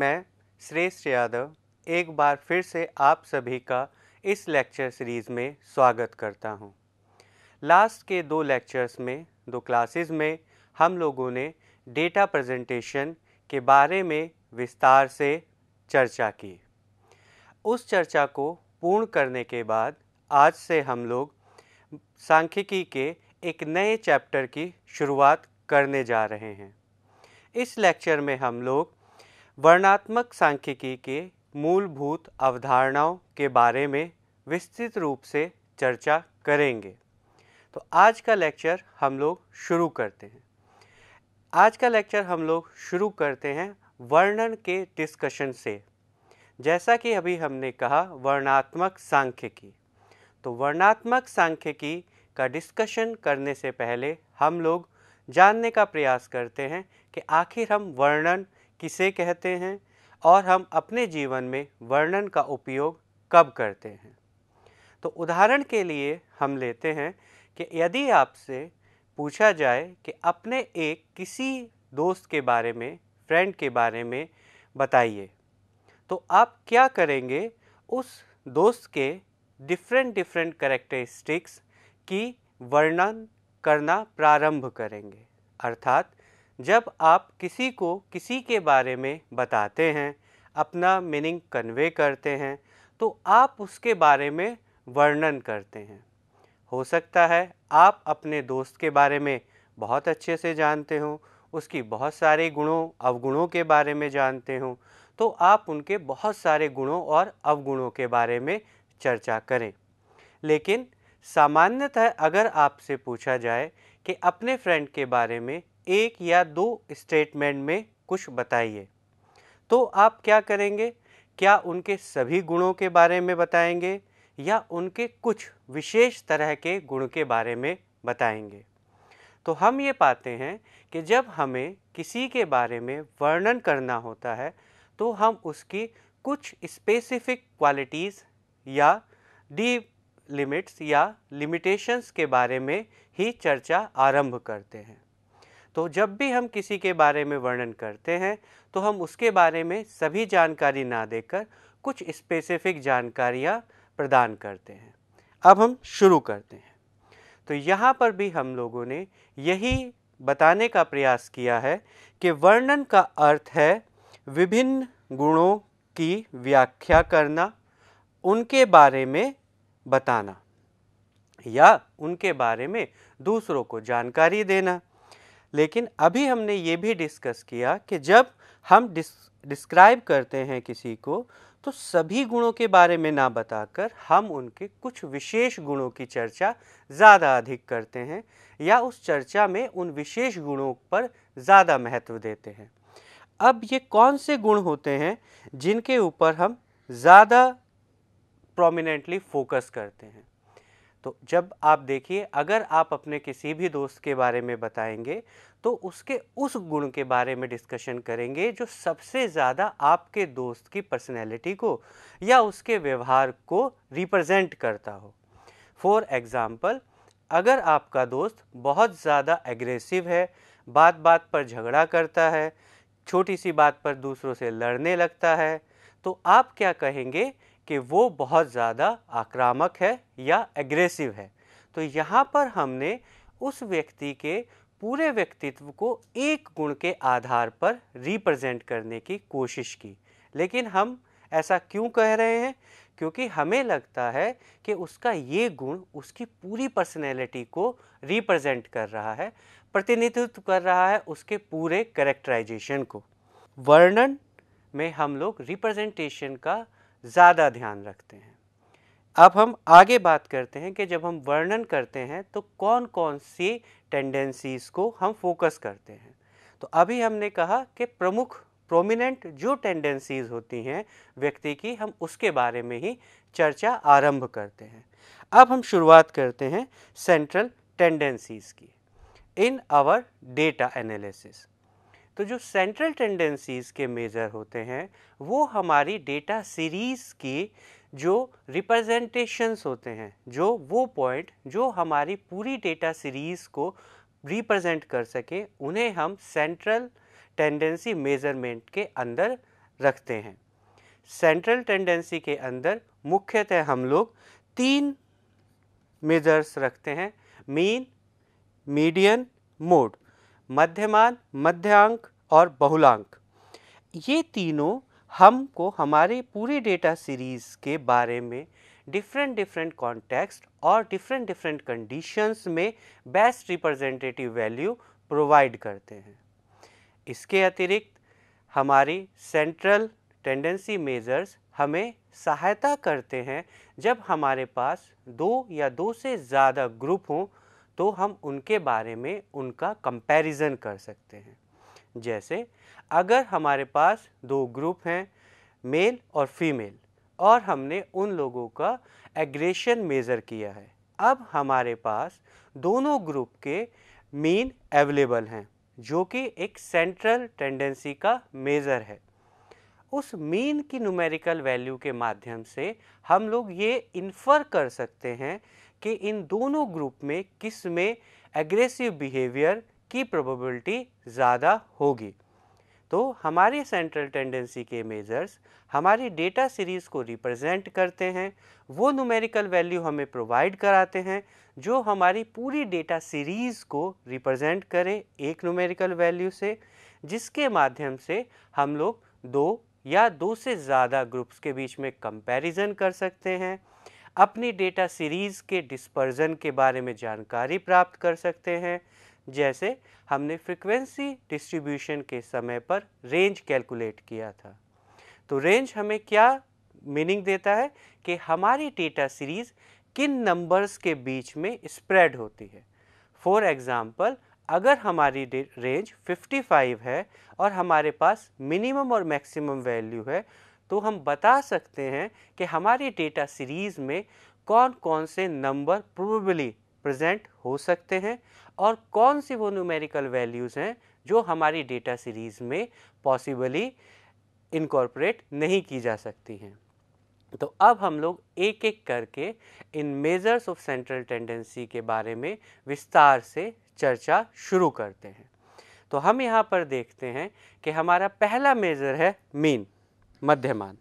मैं श्रेष्ठ यादव एक बार फिर से आप सभी का इस लेक्चर सीरीज़ में स्वागत करता हूं। लास्ट के दो लेक्चर्स में दो क्लासेस में हम लोगों ने डेटा प्रेजेंटेशन के बारे में विस्तार से चर्चा की उस चर्चा को पूर्ण करने के बाद आज से हम लोग सांख्यिकी के एक नए चैप्टर की शुरुआत करने जा रहे हैं इस लेक्चर में हम लोग वर्णात्मक सांख्यिकी के मूलभूत अवधारणाओं के बारे में विस्तृत रूप से चर्चा करेंगे तो आज का लेक्चर हम लोग शुरू करते हैं आज का लेक्चर हम लोग शुरू करते हैं वर्णन के डिस्कशन से जैसा कि अभी हमने कहा वर्णात्मक सांख्यिकी तो वर्णात्मक सांख्यिकी का डिस्कशन करने से पहले हम लोग जानने का प्रयास करते हैं कि आखिर हम वर्णन किसे कहते हैं और हम अपने जीवन में वर्णन का उपयोग कब करते हैं तो उदाहरण के लिए हम लेते हैं कि यदि आपसे पूछा जाए कि अपने एक किसी दोस्त के बारे में फ्रेंड के बारे में बताइए तो आप क्या करेंगे उस दोस्त के डिफरेंट डिफरेंट करेक्टरिस्टिक्स की वर्णन करना प्रारंभ करेंगे अर्थात जब आप किसी को किसी के बारे में बताते हैं अपना मीनिंग कन्वे करते हैं तो आप उसके बारे में वर्णन करते हैं हो सकता है आप अपने दोस्त के बारे में बहुत अच्छे से जानते हो उसकी बहुत सारे गुणों अवगुणों के बारे में जानते हो तो आप उनके बहुत सारे गुणों और अवगुणों के बारे में चर्चा करें लेकिन सामान्यतः अगर आपसे पूछा जाए कि अपने फ्रेंड के बारे में एक या दो स्टेटमेंट में कुछ बताइए तो आप क्या करेंगे क्या उनके सभी गुणों के बारे में बताएंगे या उनके कुछ विशेष तरह के गुण के बारे में बताएंगे तो हम ये पाते हैं कि जब हमें किसी के बारे में वर्णन करना होता है तो हम उसकी कुछ स्पेसिफिक क्वालिटीज़ या डी लिमिट्स या लिमिटेशंस के बारे में ही चर्चा आरंभ करते हैं तो जब भी हम किसी के बारे में वर्णन करते हैं तो हम उसके बारे में सभी जानकारी ना देकर कुछ स्पेसिफिक जानकारियाँ प्रदान करते हैं अब हम शुरू करते हैं तो यहाँ पर भी हम लोगों ने यही बताने का प्रयास किया है कि वर्णन का अर्थ है विभिन्न गुणों की व्याख्या करना उनके बारे में बताना या उनके बारे में दूसरों को जानकारी देना लेकिन अभी हमने ये भी डिस्कस किया कि जब हम डिस डिस्क्राइब करते हैं किसी को तो सभी गुणों के बारे में ना बताकर हम उनके कुछ विशेष गुणों की चर्चा ज़्यादा अधिक करते हैं या उस चर्चा में उन विशेष गुणों पर ज़्यादा महत्व देते हैं अब ये कौन से गुण होते हैं जिनके ऊपर हम ज़्यादा प्रोमिनेंटली फोकस करते हैं तो जब आप देखिए अगर आप अपने किसी भी दोस्त के बारे में बताएंगे तो उसके उस गुण के बारे में डिस्कशन करेंगे जो सबसे ज़्यादा आपके दोस्त की पर्सनैलिटी को या उसके व्यवहार को रिप्रेजेंट करता हो फॉर एग्ज़ाम्पल अगर आपका दोस्त बहुत ज़्यादा एग्रेसिव है बात बात पर झगड़ा करता है छोटी सी बात पर दूसरों से लड़ने लगता है तो आप क्या कहेंगे कि वो बहुत ज़्यादा आक्रामक है या एग्रेसिव है तो यहाँ पर हमने उस व्यक्ति के पूरे व्यक्तित्व को एक गुण के आधार पर रिप्रेजेंट करने की कोशिश की लेकिन हम ऐसा क्यों कह रहे हैं क्योंकि हमें लगता है कि उसका ये गुण उसकी पूरी पर्सनैलिटी को रिप्रेजेंट कर रहा है प्रतिनिधित्व कर रहा है उसके पूरे करेक्टराइजेशन को वर्णन में हम लोग रिप्रेजेंटेशन का ज़्यादा ध्यान रखते हैं अब हम आगे बात करते हैं कि जब हम वर्णन करते हैं तो कौन कौन सी टेंडेंसीज़ को हम फोकस करते हैं तो अभी हमने कहा कि प्रमुख प्रोमिनेंट जो टेंडेंसीज़ होती हैं व्यक्ति की हम उसके बारे में ही चर्चा आरंभ करते हैं अब हम शुरुआत करते हैं सेंट्रल टेंडेंसीज़ की इन आवर डेटा एनालिसिस तो जो सेंट्रल टेंडेंसीज़ के मेज़र होते हैं वो हमारी डेटा सीरीज़ की जो रिप्रेजेंटेशंस होते हैं जो वो पॉइंट जो हमारी पूरी डेटा सीरीज़ को रिप्रेजेंट कर सकें उन्हें हम सेंट्रल टेंडेंसी मेज़रमेंट के अंदर रखते हैं सेंट्रल टेंडेंसी के अंदर मुख्यतः हम लोग तीन मेजर्स रखते हैं मीन मीडियन मोड मध्यमान मध्यांक और बहुलांक ये तीनों हमको हमारे पूरे डेटा सीरीज़ के बारे में डिफरेंट डिफरेंट कॉन्टेक्स्ट और डिफरेंट डिफरेंट कंडीशंस में बेस्ट रिप्रेजेंटेटिव वैल्यू प्रोवाइड करते हैं इसके अतिरिक्त हमारी सेंट्रल टेंडेंसी मेजर्स हमें सहायता करते हैं जब हमारे पास दो या दो से ज़्यादा ग्रुप हों तो हम उनके बारे में उनका कंपैरिजन कर सकते हैं जैसे अगर हमारे पास दो ग्रुप हैं मेल और फीमेल और हमने उन लोगों का एग्रेशन मेज़र किया है अब हमारे पास दोनों ग्रुप के मीन अवेलेबल हैं जो कि एक सेंट्रल टेंडेंसी का मेज़र है उस मीन की न्यूमेरिकल वैल्यू के माध्यम से हम लोग ये इन्फर कर सकते हैं कि इन दोनों ग्रुप में किस में एग्रेसिव बिहेवियर की प्रोबेबिलिटी ज़्यादा होगी तो हमारे सेंट्रल टेंडेंसी के मेजर्स हमारी डेटा सीरीज़ को रिप्रेजेंट करते हैं वो न्यूमेरिकल वैल्यू हमें प्रोवाइड कराते हैं जो हमारी पूरी डेटा सीरीज़ को रिप्रेजेंट करें एक न्यूमेरिकल वैल्यू से जिसके माध्यम से हम लोग दो या दो से ज़्यादा ग्रुप्स के बीच में कंपैरिजन कर सकते हैं अपनी डेटा सीरीज़ के डिस्पर्जन के बारे में जानकारी प्राप्त कर सकते हैं जैसे हमने फ्रिक्वेंसी डिस्ट्रीब्यूशन के समय पर रेंज कैलकुलेट किया था तो रेंज हमें क्या मीनिंग देता है कि हमारी डेटा सीरीज़ किन नंबर्स के बीच में स्प्रेड होती है फॉर एग्ज़ाम्पल अगर हमारी रेंज 55 है और हमारे पास मिनिमम और मैक्सिमम वैल्यू है तो हम बता सकते हैं कि हमारी डेटा सीरीज़ में कौन कौन से नंबर प्रोबेबली प्रेजेंट हो सकते हैं और कौन सी वो न्यूमेरिकल वैल्यूज़ हैं जो हमारी डेटा सीरीज़ में पॉसिबली इनकॉर्पोरेट नहीं की जा सकती हैं तो अब हम लोग एक एक करके इन मेजर्स ऑफ सेंट्रल टेंडेंसी के बारे में विस्तार से चर्चा शुरू करते हैं तो हम यहाँ पर देखते हैं कि हमारा पहला मेज़र है मीन मध्यमान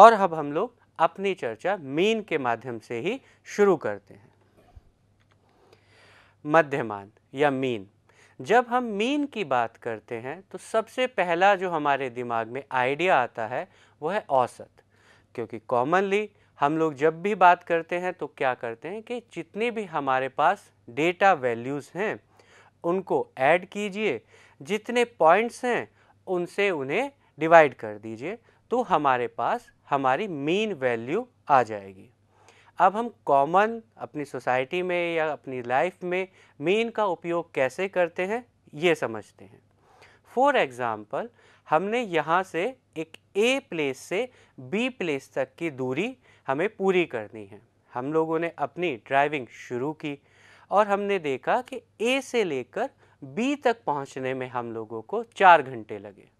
और अब हम लोग अपनी चर्चा मीन के माध्यम से ही शुरू करते हैं मध्यमान या मीन जब हम मीन की बात करते हैं तो सबसे पहला जो हमारे दिमाग में आइडिया आता है वो है औसत क्योंकि कॉमनली हम लोग जब भी बात करते हैं तो क्या करते हैं कि जितने भी हमारे पास डेटा वैल्यूज़ हैं उनको ऐड कीजिए जितने पॉइंट्स हैं उनसे उन्हें डिवाइड कर दीजिए तो हमारे पास हमारी मीन वैल्यू आ जाएगी अब हम कॉमन अपनी सोसाइटी में या अपनी लाइफ में मेन का उपयोग कैसे करते हैं ये समझते हैं फॉर एग्ज़ाम्पल हमने यहाँ से एक ए प्लेस से बी प्लेस तक की दूरी हमें पूरी करनी है हम लोगों ने अपनी ड्राइविंग शुरू की और हमने देखा कि ए से लेकर बी तक पहुँचने में हम लोगों को चार घंटे लगे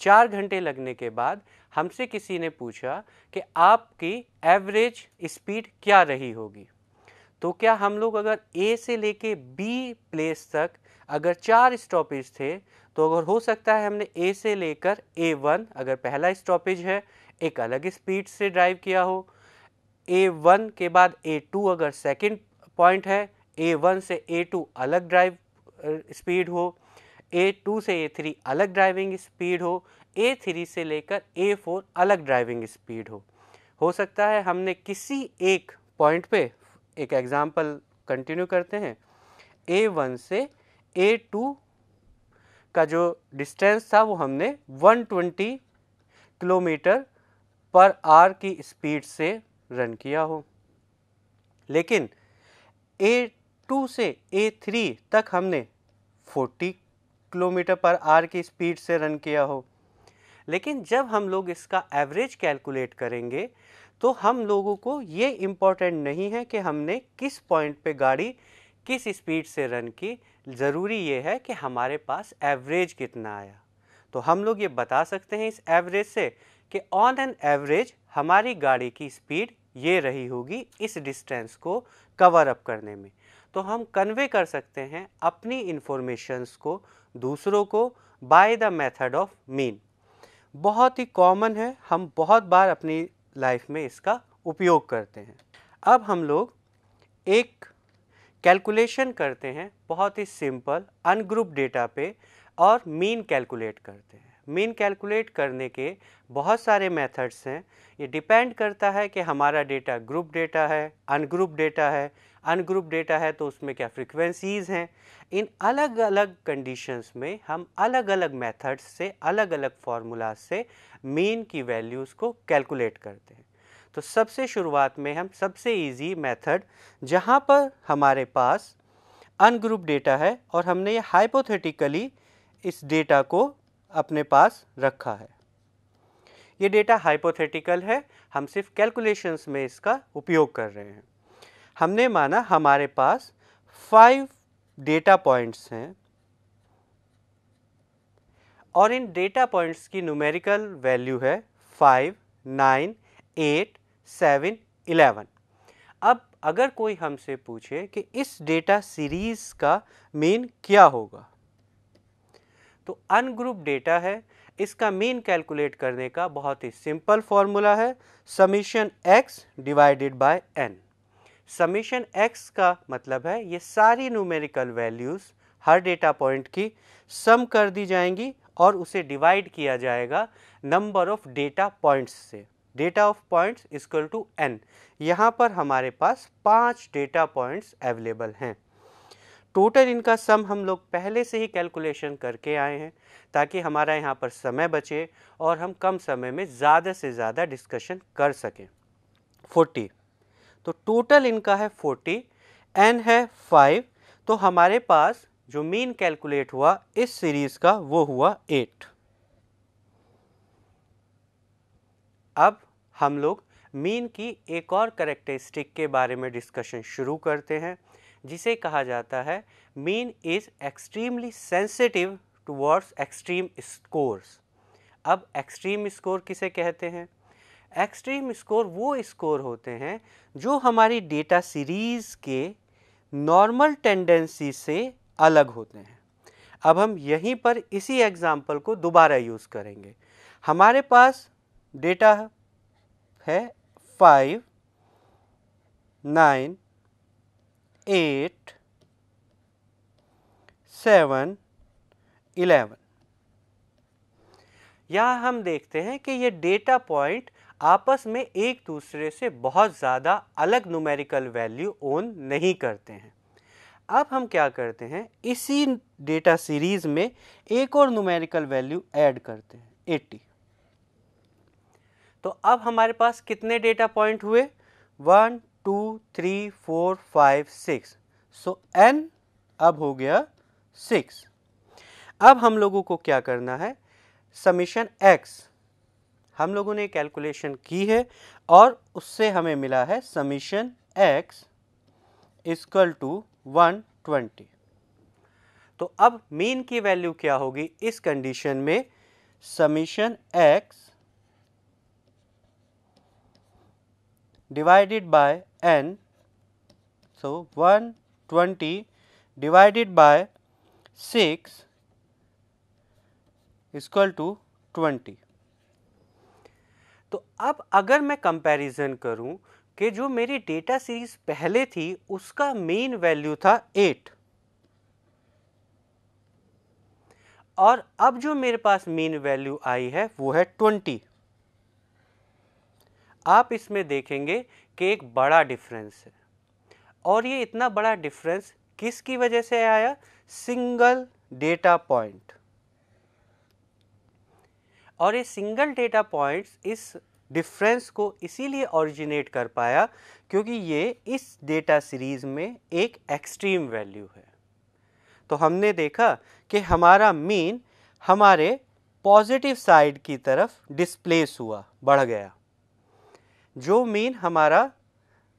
चार घंटे लगने के बाद हमसे किसी ने पूछा कि आपकी एवरेज स्पीड क्या रही होगी तो क्या हम लोग अगर ए से लेके बी प्लेस तक अगर चार स्टॉपेज थे तो अगर हो सकता है हमने ए से लेकर ए वन अगर पहला स्टॉपेज है एक अलग स्पीड से ड्राइव किया हो ए वन के बाद ए टू अगर सेकेंड पॉइंट है ए वन से ए टू अलग ड्राइव स्पीड हो ए टू से ए थ्री अलग ड्राइविंग स्पीड हो ए थ्री से लेकर ए फोर अलग ड्राइविंग स्पीड हो हो सकता है हमने किसी एक पॉइंट पे एक एग्ज़ाम्पल कंटिन्यू करते हैं ए वन से ए टू का जो डिस्टेंस था वो हमने 120 किलोमीटर पर आर की स्पीड से रन किया हो लेकिन ए टू से ए थ्री तक हमने फोर्टी किलोमीटर पर आर की स्पीड से रन किया हो लेकिन जब हम लोग इसका एवरेज कैलकुलेट करेंगे तो हम लोगों को ये इम्पॉर्टेंट नहीं है कि हमने किस पॉइंट पे गाड़ी किस स्पीड से रन की ज़रूरी ये है कि हमारे पास एवरेज कितना आया तो हम लोग ये बता सकते हैं इस एवरेज से कि ऑन एन एवरेज हमारी गाड़ी की स्पीड ये रही होगी इस डिस्टेंस को कवर अप करने में तो हम कन्वे कर सकते हैं अपनी इन्फॉर्मेशंस को दूसरों को by the method of mean बहुत ही कॉमन है हम बहुत बार अपनी लाइफ में इसका उपयोग करते हैं अब हम लोग एक कैलकुलेशन करते हैं बहुत ही सिंपल अनग्रुप डेटा पे और मीन कैलकुलेट करते हैं मीन कैलकुलेट करने के बहुत सारे मेथड्स हैं ये डिपेंड करता है कि हमारा डेटा ग्रुप डेटा है अनग्रुप डेटा है अनग्रुप डेटा है तो उसमें क्या फ्रिक्वेंसीज़ हैं इन अलग अलग कंडीशंस में हम अलग अलग मेथड्स से अलग अलग फार्मूलाज से मीन की वैल्यूज़ को कैलकुलेट करते हैं तो सबसे शुरुआत में हम सबसे इजी मेथड जहाँ पर हमारे पास अनग्रुप डेटा है और हमने ये हाइपोथेटिकली इस डेटा को अपने पास रखा है ये डेटा हाइपोथेटिकल है हम सिर्फ कैलकुलेशंस में इसका उपयोग कर रहे हैं हमने माना हमारे पास फाइव डेटा पॉइंट्स हैं और इन डेटा पॉइंट्स की न्यूमेरिकल वैल्यू है five nine eight seven eleven अब अगर कोई हमसे पूछे कि इस डेटा सीरीज़ का मीन क्या होगा तो अनग्रुप डेटा है इसका मीन कैलकुलेट करने का बहुत ही सिंपल फॉर्मूला है summation x divided by n summation x का मतलब है ये सारी न्यूमेरिकल वैल्यूज़ हर डेटा पॉइंट की सम कर दी जाएंगी और उसे डिवाइड किया जाएगा नंबर ऑफ डेटा पॉइंट्स से data of points is equal to n यहाँ पर हमारे पास पांच डेटा पॉइंट्स अवेलेबल हैं टोटल इनका सम हम लोग पहले से ही कैलकुलेशन करके आए हैं ताकि हमारा यहाँ पर समय बचे और हम कम समय में ज़्यादा से ज़्यादा डिस्कशन कर सकें 40 तो टोटल इनका है 40 एन है 5 तो हमारे पास जो मीन कैलकुलेट हुआ इस सीरीज़ का वो हुआ 8 अब हम लोग मीन की एक और करेक्टरिस्टिक के बारे में डिस्कशन शुरू करते हैं जिसे कहा जाता है mean is extremely sensitive towards extreme scores अब एक्सट्रीम स्कोर किसे कहते हैं एक्सट्रीम स्कोर वो स्कोर होते हैं जो हमारी डेटा सीरीज़ के नॉर्मल टेंडेंसी से अलग होते हैं अब हम यहीं पर इसी एग्ज़ाम्पल को दोबारा यूज़ करेंगे हमारे पास डेटा है फाइव नाइन 8, 7, 11 यहाँ हम देखते हैं कि ये डेटा पॉइंट आपस में एक दूसरे से बहुत ज़्यादा अलग न्यूमेरिकल वैल्यू ओन नहीं करते हैं अब हम क्या करते हैं इसी डेटा सीरीज़ में एक और न्यूमेरिकल वैल्यू ऐड करते हैं 80 तो अब हमारे पास कितने डेटा पॉइंट हुए one two three four five six so n अब हो गया सिक्स अब हम लोगों को क्या करना है समीशन एक्स हम लोगों ने कैलकुलेशन की है और उससे हमें मिला है summation x equal to one twenty तो अब मीन की वैल्यू क्या होगी इस कंडीशन में summation x divided by n. So, 120 divided by 6 is equal to 20. तो अब अगर मैं कंपैरिजन करूं कि जो मेरी डेटा सीरीज पहले थी उसका मेन वैल्यू था 8 और अब जो मेरे पास मेन वैल्यू आई है वो है 20 आप इसमें देखेंगे कि एक बड़ा डिफरेंस है और ये इतना बड़ा डिफरेंस किसकी वजह से आया सिंगल डेटा पॉइंट और ये सिंगल डेटा पॉइंट्स इस डिफरेंस को इसीलिए ओरिजिनेट कर पाया क्योंकि ये इस डेटा सीरीज़ में एक एक्सट्रीम वैल्यू है तो हमने देखा कि हमारा मीन हमारे पॉजिटिव साइड की तरफ डिस्प्लेस हुआ बढ़ गया जो मीन हमारा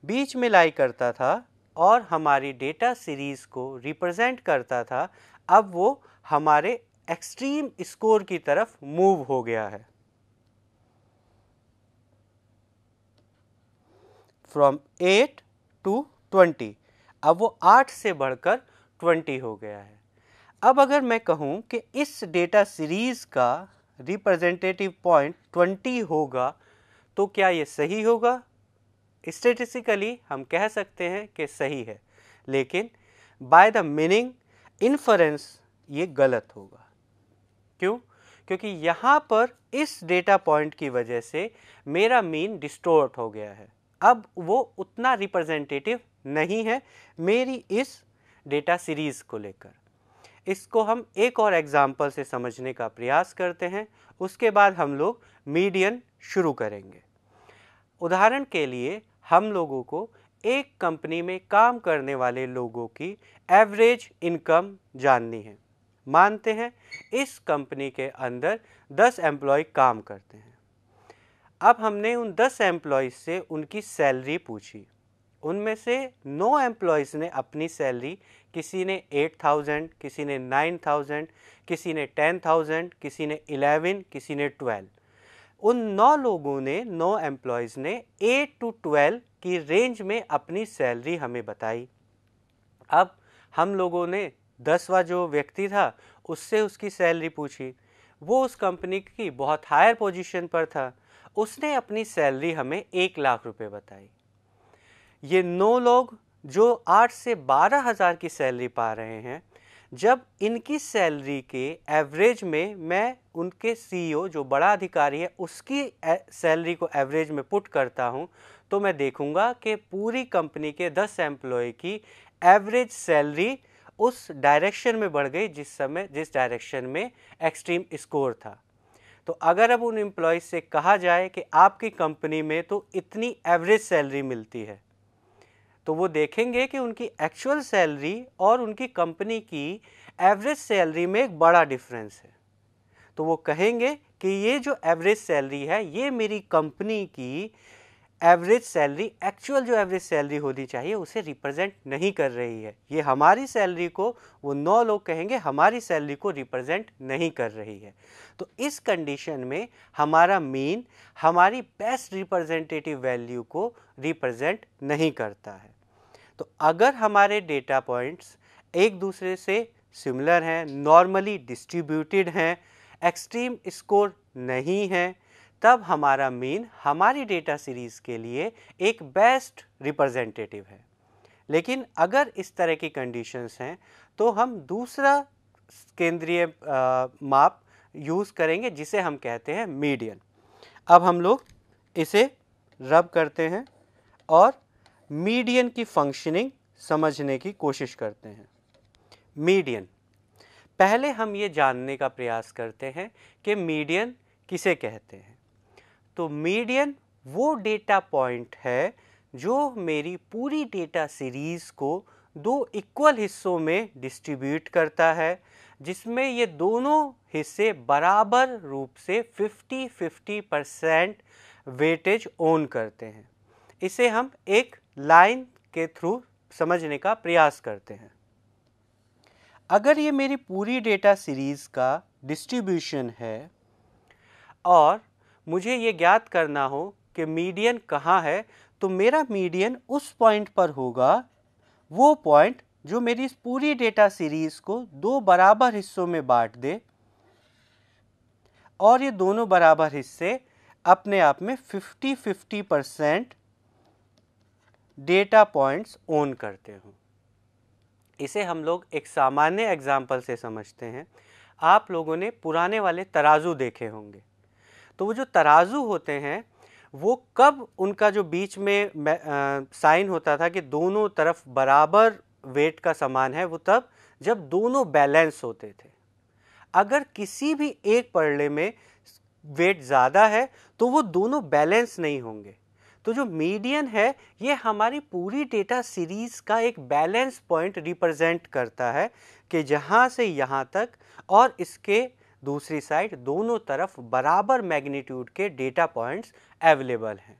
बीच में लाई करता था और हमारी डेटा सीरीज़ को रिप्रेजेंट करता था अब वो हमारे एक्सट्रीम स्कोर की तरफ मूव हो गया है फ्रॉम एट टू ट्वेंटी अब वो आठ से बढ़कर ट्वेंटी हो गया है अब अगर मैं कहूँ कि इस डेटा सीरीज़ का रिप्रेजेंटेटिव पॉइंट ट्वेंटी होगा तो क्या ये सही होगा स्टेटिस्टिकली हम कह सकते हैं कि सही है लेकिन बाय द मीनिंग इन्फरेंस ये गलत होगा क्यों क्योंकि यहाँ पर इस डेटा पॉइंट की वजह से मेरा मीन डिस्टोर्ट हो गया है अब वो उतना रिप्रेजेंटेटिव नहीं है मेरी इस डेटा सीरीज़ को लेकर इसको हम एक और एग्ज़ाम्पल से समझने का प्रयास करते हैं उसके बाद हम लोग मीडियन शुरू करेंगे उदाहरण के लिए हम लोगों को एक कंपनी में काम करने वाले लोगों की एवरेज इनकम जाननी है मानते हैं इस कंपनी के अंदर 10 एम्प्लॉय काम करते हैं अब हमने उन 10 एम्प्लॉय से उनकी सैलरी पूछी उनमें से नौ एम्प्लॉयज़ ने अपनी सैलरी किसी ने एट थाउजेंड किसी ने नाइन थाउजेंड किसी ने टेन थाउजेंड किसी ने इलेवन किसी ने ट्वेल्व उन नौ लोगों ने नौ एम्प्लॉयज़ ने एट टू ट्वेल्व की रेंज में अपनी सैलरी हमें बताई अब हम लोगों ने दसवा जो व्यक्ति था उससे उसकी सैलरी पूछी वो उस कंपनी की बहुत हायर पोजीशन पर था उसने अपनी सैलरी हमें एक लाख रुपए बताई ये नौ लोग जो आठ से बारह हज़ार की सैलरी पा रहे हैं जब इनकी सैलरी के एवरेज में मैं उनके सीईओ e जो बड़ा अधिकारी है उसकी सैलरी को एवरेज में पुट करता हूँ तो मैं देखूँगा कि पूरी कंपनी के दस एम्प्लॉय की एवरेज सैलरी उस डायरेक्शन में बढ़ गई जिस समय जिस डायरेक्शन में एक्सट्रीम स्कोर था तो अगर अब उन एम्प्लॉय से कहा जाए कि आपकी कंपनी में तो इतनी एवरेज सैलरी मिलती है तो वो देखेंगे कि उनकी एक्चुअल सैलरी और उनकी कंपनी की एवरेज सैलरी में एक बड़ा डिफरेंस है तो वो कहेंगे कि ये जो एवरेज सैलरी है ये मेरी कंपनी की एवरेज सैलरी एक्चुअल जो एवरेज सैलरी होनी चाहिए उसे रिप्रेजेंट नहीं कर रही है ये हमारी सैलरी को वो नौ लोग कहेंगे हमारी सैलरी को रिप्रेजेंट नहीं कर रही है तो इस कंडीशन में हमारा मीन हमारी बेस्ट रिप्रेजेंटेटिव वैल्यू को रिप्रेजेंट नहीं करता है तो अगर हमारे डेटा पॉइंट्स एक दूसरे से सिमिलर हैं नॉर्मली डिस्ट्रीब्यूटेड हैं एक्सट्रीम स्कोर नहीं हैं तब हमारा मीन हमारी डेटा सीरीज़ के लिए एक बेस्ट रिप्रेजेंटेटिव है लेकिन अगर इस तरह की कंडीशंस हैं तो हम दूसरा केंद्रीय माप यूज़ करेंगे जिसे हम कहते हैं मीडियन अब हम लोग इसे रब करते हैं और मीडियन की फंक्शनिंग समझने की कोशिश करते हैं मीडियन पहले हम ये जानने का प्रयास करते हैं कि मीडियन किसे कहते हैं तो मीडियन वो डेटा पॉइंट है जो मेरी पूरी डेटा सीरीज़ को दो इक्वल हिस्सों में डिस्ट्रीब्यूट करता है जिसमें ये दोनों हिस्से बराबर रूप से 50-50 परसेंट वेटेज ओन करते हैं इसे हम एक लाइन के थ्रू समझने का प्रयास करते हैं अगर ये मेरी पूरी डेटा सीरीज़ का डिस्ट्रीब्यूशन है और मुझे ये ज्ञात करना हो कि मीडियन कहाँ है तो मेरा मीडियन उस पॉइंट पर होगा वो पॉइंट जो मेरी इस पूरी डेटा सीरीज़ को दो बराबर हिस्सों में बांट दे और ये दोनों बराबर हिस्से अपने आप में 50-50 परसेंट डेटा पॉइंट्स ओन करते हो इसे हम लोग एक सामान्य एग्जाम्पल से समझते हैं आप लोगों ने पुराने वाले तराजू देखे होंगे तो वो जो तराजू होते हैं वो कब उनका जो बीच में साइन होता था कि दोनों तरफ बराबर वेट का सामान है वो तब जब दोनों बैलेंस होते थे अगर किसी भी एक पर्ले में वेट ज़्यादा है तो वो दोनों बैलेंस नहीं होंगे तो जो मीडियन है ये हमारी पूरी डेटा सीरीज़ का एक बैलेंस पॉइंट रिप्रेजेंट करता है कि जहाँ से यहाँ तक और इसके दूसरी साइड दोनों तरफ बराबर मैग्नीट्यूड के डेटा पॉइंट्स अवेलेबल हैं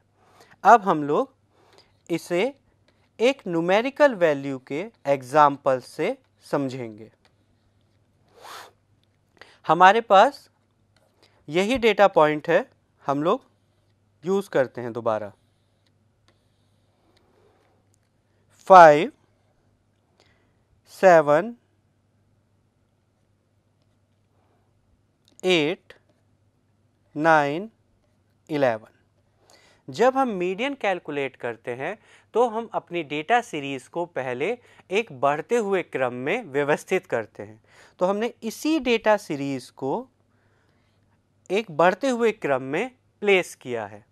अब हम लोग इसे एक न्यूमेरिकल वैल्यू के एग्ज़ाम्पल से समझेंगे हमारे पास यही डेटा पॉइंट है हम लोग यूज़ करते हैं दोबारा five seven eight nine eleven जब हम मीडियन कैलकुलेट करते हैं तो हम अपनी डेटा सीरीज़ को पहले एक बढ़ते हुए क्रम में व्यवस्थित करते हैं तो हमने इसी डेटा सीरीज़ को एक बढ़ते हुए क्रम में प्लेस किया है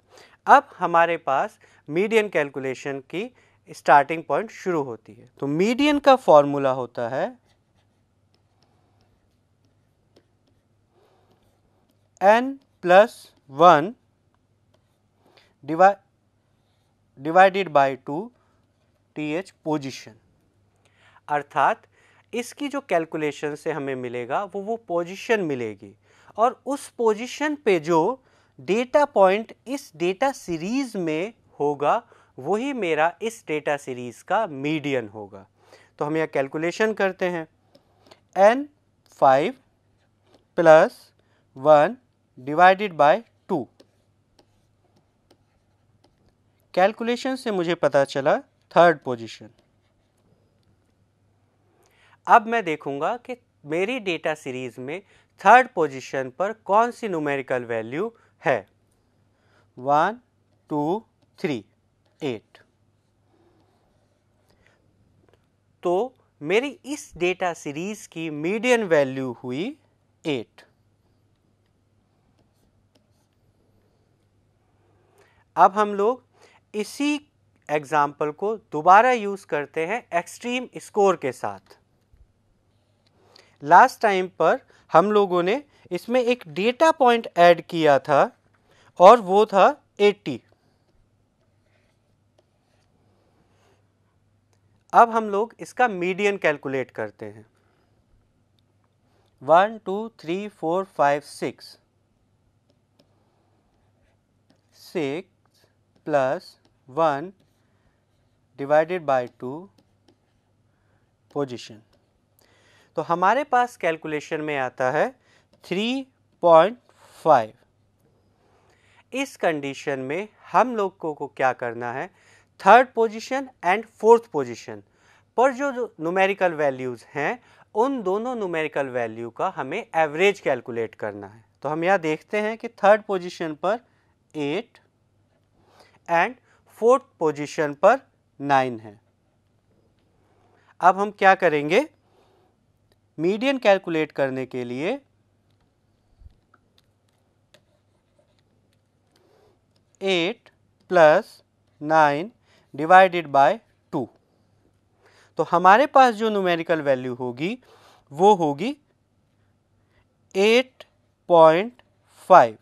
अब हमारे पास मीडियन कैलकुलेशन की स्टार्टिंग पॉइंट शुरू होती है तो मीडियन का फॉर्मूला होता है n plus one divided by two T H position अर्थात इसकी जो कैलकुलेशन से हमें मिलेगा वो वो पोजीशन मिलेगी और उस पोजीशन पे जो डेटा पॉइंट इस डेटा सीरीज़ में होगा वही मेरा इस डेटा सीरीज़ का मीडियन होगा तो हम यह कैलकुलेशन करते हैं n five plus one divided by two calculation से मुझे पता चला थर्ड पोजीशन अब मैं देखूंगा कि मेरी डेटा सीरीज़ में थर्ड पोजीशन पर कौन सी न्यूमेरिकल वैल्यू है वन टू थ्री एट तो मेरी इस डेटा सीरीज की मीडियन वैल्यू हुई एट अब हम लोग इसी एग्जाम्पल को दोबारा यूज़ करते हैं एक्सट्रीम स्कोर के साथ लास्ट टाइम पर हम लोगों ने इसमें एक डेटा पॉइंट ऐड किया था और वो था अब हम लोग इसका मीडियन कैलकुलेट करते हैं one two three four five six six plus one divided by two position तो हमारे पास कैलकुलेशन में आता है थ्री पॉइंट फाइव इस कंडीशन में हम लोगों को क्या करना है third position and fourth position पर जो नुमेरिकल वैल्यूज़ हैं उन दोनों नुमेरिकल वैल्यू का हमें एवरेज कैलकुलेट करना है तो हम यह देखते हैं कि थर्ड पोजीशन पर एट एंड फोर्थ पोजीशन पर नाइन है अब हम क्या करेंगे मीडियन कैलकुलेट करने के लिए eight plus nine divided by two तो हमारे पास जो न्यूमेरिकल वैल्यू होगी वो होगी एट पॉइंट फाइव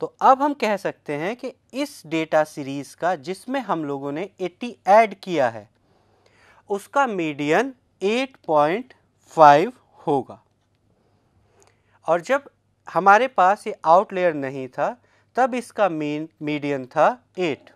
तो अब हम कह सकते हैं कि इस डेटा सीरीज़ का जिसमें हम लोगों ने 80 ऐड किया है उसका मीडियन 8.5 होगा और जब हमारे पास ये आउटलेयर नहीं था तब इसका मीन मीडियन था एट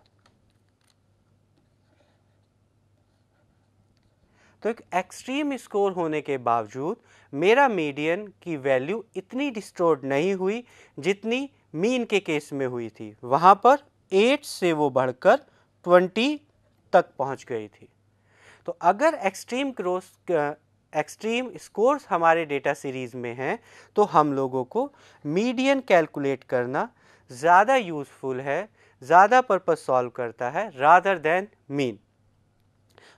तो एक एक्सट्रीम स्कोर होने के बावजूद मेरा मीडियन की वैल्यू इतनी डिस्टोर्ड नहीं हुई जितनी मीन के केस में हुई थी वहां पर एट से वो बढ़कर ट्वेंटी तक पहुंच गई थी तो अगर एक्सट्रीम क्रोस एक्सट्रीम स्कोर्स हमारे डेटा सीरीज़ में हैं तो हम लोगों को मीडियन कैलकुलेट करना ज़्यादा यूज़फुल है ज़्यादा पर्पज़ सॉल्व करता है रादर देन मीन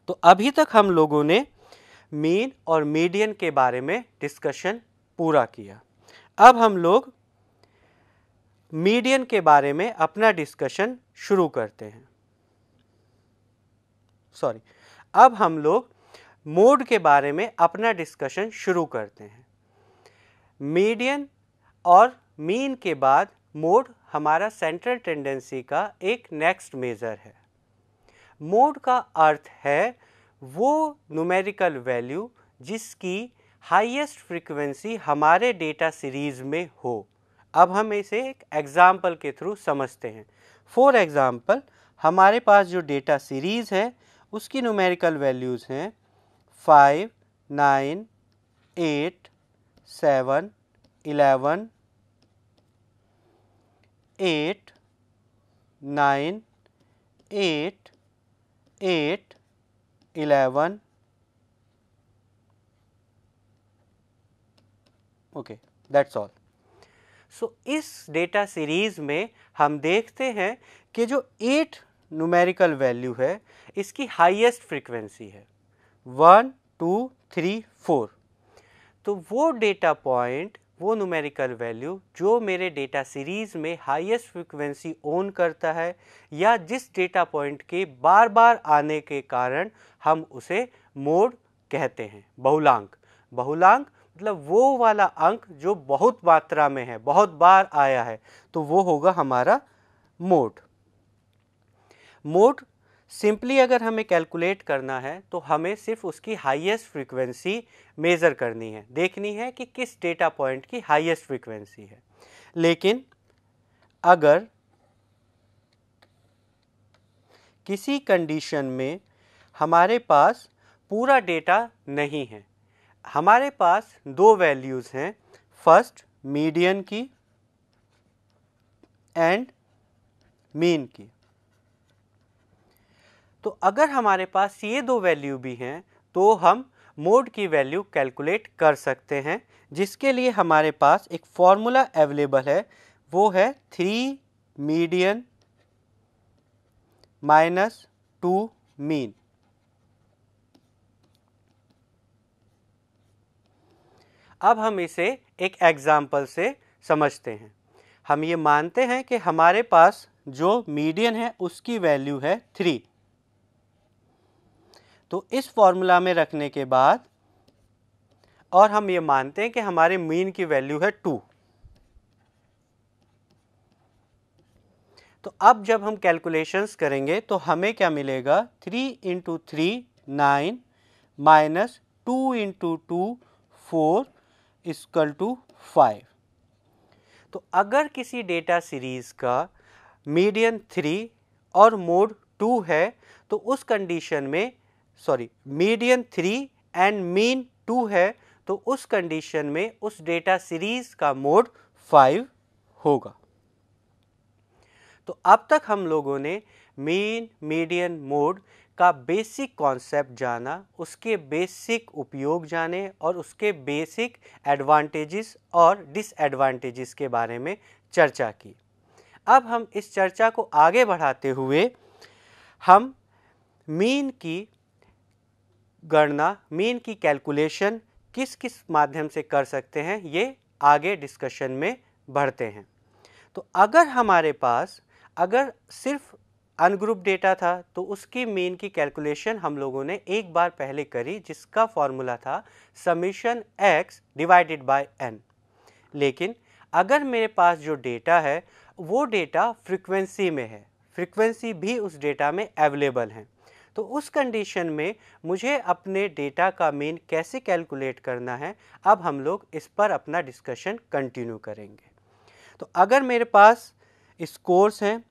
तो अभी तक हम लोगों ने मीन और मीडियन के बारे में डिस्कशन पूरा किया अब हम लोग मीडियन के बारे में अपना डिस्कशन शुरू करते हैं सॉरी अब हम लोग मोड के बारे में अपना डिस्कशन शुरू करते हैं मीडियन और मीन के बाद मोड हमारा सेंट्रल टेंडेंसी का एक नेक्स्ट मेज़र है मोड का अर्थ है वो न्यूमेरिकल वैल्यू जिसकी हाईएस्ट फ्रीक्वेंसी हमारे डेटा सीरीज़ में हो अब हम इसे एक एग्ज़ाम्पल के थ्रू समझते हैं फॉर एग्ज़ाम्पल हमारे पास जो डेटा सीरीज़ है उसकी न्यूमेरिकल वैल्यूज़ हैं five nine eight seven eleven eight nine eight eight eleven okay that's all so so, इस डेटा सीरीज में हम देखते हैं कि जो एट न्यूमेरिकल वैल्यू है इसकी हाईएस्ट फ्रीक्वेंसी है वन टू थ्री फोर तो वो डेटा पॉइंट वो न्यूमेरिकल वैल्यू जो मेरे डेटा सीरीज़ में हाईएस्ट फ्रिक्वेंसी ओन करता है या जिस डेटा पॉइंट के बार बार आने के कारण हम उसे मोड कहते हैं बहुलांक बहुलांक मतलब वो वाला अंक जो बहुत मात्रा में है बहुत बार आया है तो वो होगा हमारा मोड मोड सिंपली अगर हमें कैलकुलेट करना है तो हमें सिर्फ उसकी हाईएस्ट फ्रीक्वेंसी मेज़र करनी है देखनी है कि किस डेटा पॉइंट की हाईएस्ट फ्रीक्वेंसी है लेकिन अगर किसी कंडीशन में हमारे पास पूरा डेटा नहीं है हमारे पास दो वैल्यूज़ हैं फर्स्ट मीडियन की एंड मीन की तो अगर हमारे पास ये दो वैल्यू भी हैं तो हम मोड की वैल्यू कैलकुलेट कर सकते हैं जिसके लिए हमारे पास एक फॉर्मूला अवेलेबल है वो है three median minus two mean अब हम इसे एक एग्ज़ाम्पल से समझते हैं हम ये मानते हैं कि हमारे पास जो मीडियन है उसकी वैल्यू है थ्री तो इस फॉर्मूला में रखने के बाद और हम ये मानते हैं कि हमारे मीन की वैल्यू है टू तो अब जब हम कैलकुलेशंस करेंगे तो हमें क्या मिलेगा three into three nine minus two into two four equal to five तो अगर किसी डेटा सीरीज़ का मीडियन थ्री और मोड टू है तो उस कंडीशन में sorry median three and mean two है तो उस कंडीशन में उस डेटा सीरीज का मोड फाइव होगा तो अब तक हम लोगों ने मीन मीडियन मोड का बेसिक कॉन्सेप्ट जाना उसके बेसिक उपयोग जाने और उसके बेसिक एडवांटेजेस और डिसएडवांटेजेस के बारे में चर्चा की अब हम इस चर्चा को आगे बढ़ाते हुए हम मीन की गणना मीन की कैलकुलेशन किस किस माध्यम से कर सकते हैं ये आगे डिस्कशन में बढ़ते हैं तो अगर हमारे पास अगर सिर्फ अनग्रुप डेटा था तो उसकी मीन की कैलकुलेशन हम लोगों ने एक बार पहले करी जिसका फॉर्मूला था summation x divided by n लेकिन अगर मेरे पास जो डेटा है वो डेटा फ्रीक्वेंसी में है फ्रीक्वेंसी भी उस डेटा में अवेलेबल है तो उस कंडीशन में मुझे अपने डेटा का मीन कैसे कैलकुलेट करना है अब हम लोग इस पर अपना डिस्कशन कंटिन्यू करेंगे तो अगर मेरे पास स्कोर्स हैं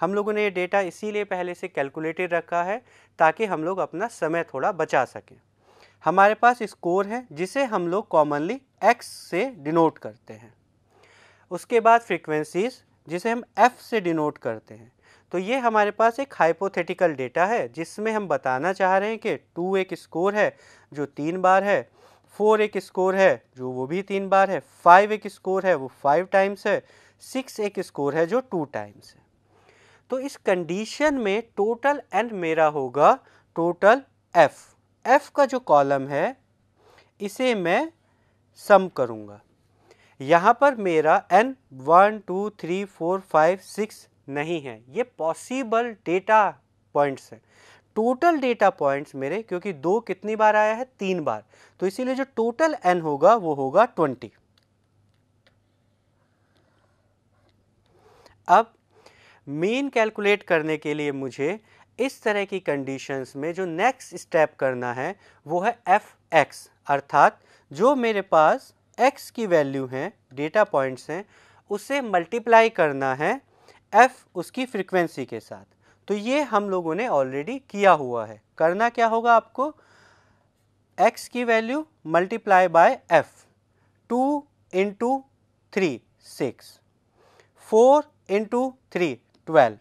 हम लोगों ने ये डेटा इसीलिए पहले से कैलकुलेटेड रखा है ताकि हम लोग अपना समय थोड़ा बचा सकें हमारे पास स्कोर है जिसे हम लोग कॉमनली एक्स से डिनोट करते हैं उसके बाद फ्रीक्वेंसीज़ जिसे हम एफ से डिनोट करते हैं तो ये हमारे पास एक हाइपोथेटिकल डेटा है जिसमें हम बताना चाह रहे हैं कि टू एक स्कोर है जो तीन बार है फोर एक स्कोर है जो वो भी तीन बार है फाइव एक स्कोर है वो फाइव टाइम्स है सिक्स एक स्कोर है जो टू टाइम्स है तो इस कंडीशन में टोटल एन मेरा होगा टोटल एफ एफ का जो कॉलम है इसे मैं सम करूँगा यहाँ पर मेरा n one two three four five six नहीं है ये पॉसिबल डेटा पॉइंट्स हैं टोटल डेटा पॉइंट्स मेरे क्योंकि दो कितनी बार आया है तीन बार तो इसीलिए जो टोटल एन होगा वो होगा ट्वेंटी अब मेन कैलकुलेट करने के लिए मुझे इस तरह की कंडीशंस में जो नेक्स्ट स्टेप करना है वो है एफ एक्स अर्थात जो मेरे पास एक्स की वैल्यू है डेटा पॉइंट्स हैं उसे मल्टीप्लाई करना है एफ उसकी फ्रिक्वेंसी के साथ तो ये हम लोगों ने ऑलरेडी किया हुआ है करना क्या होगा आपको एक्स की value multiply by f two into three six four into three twelve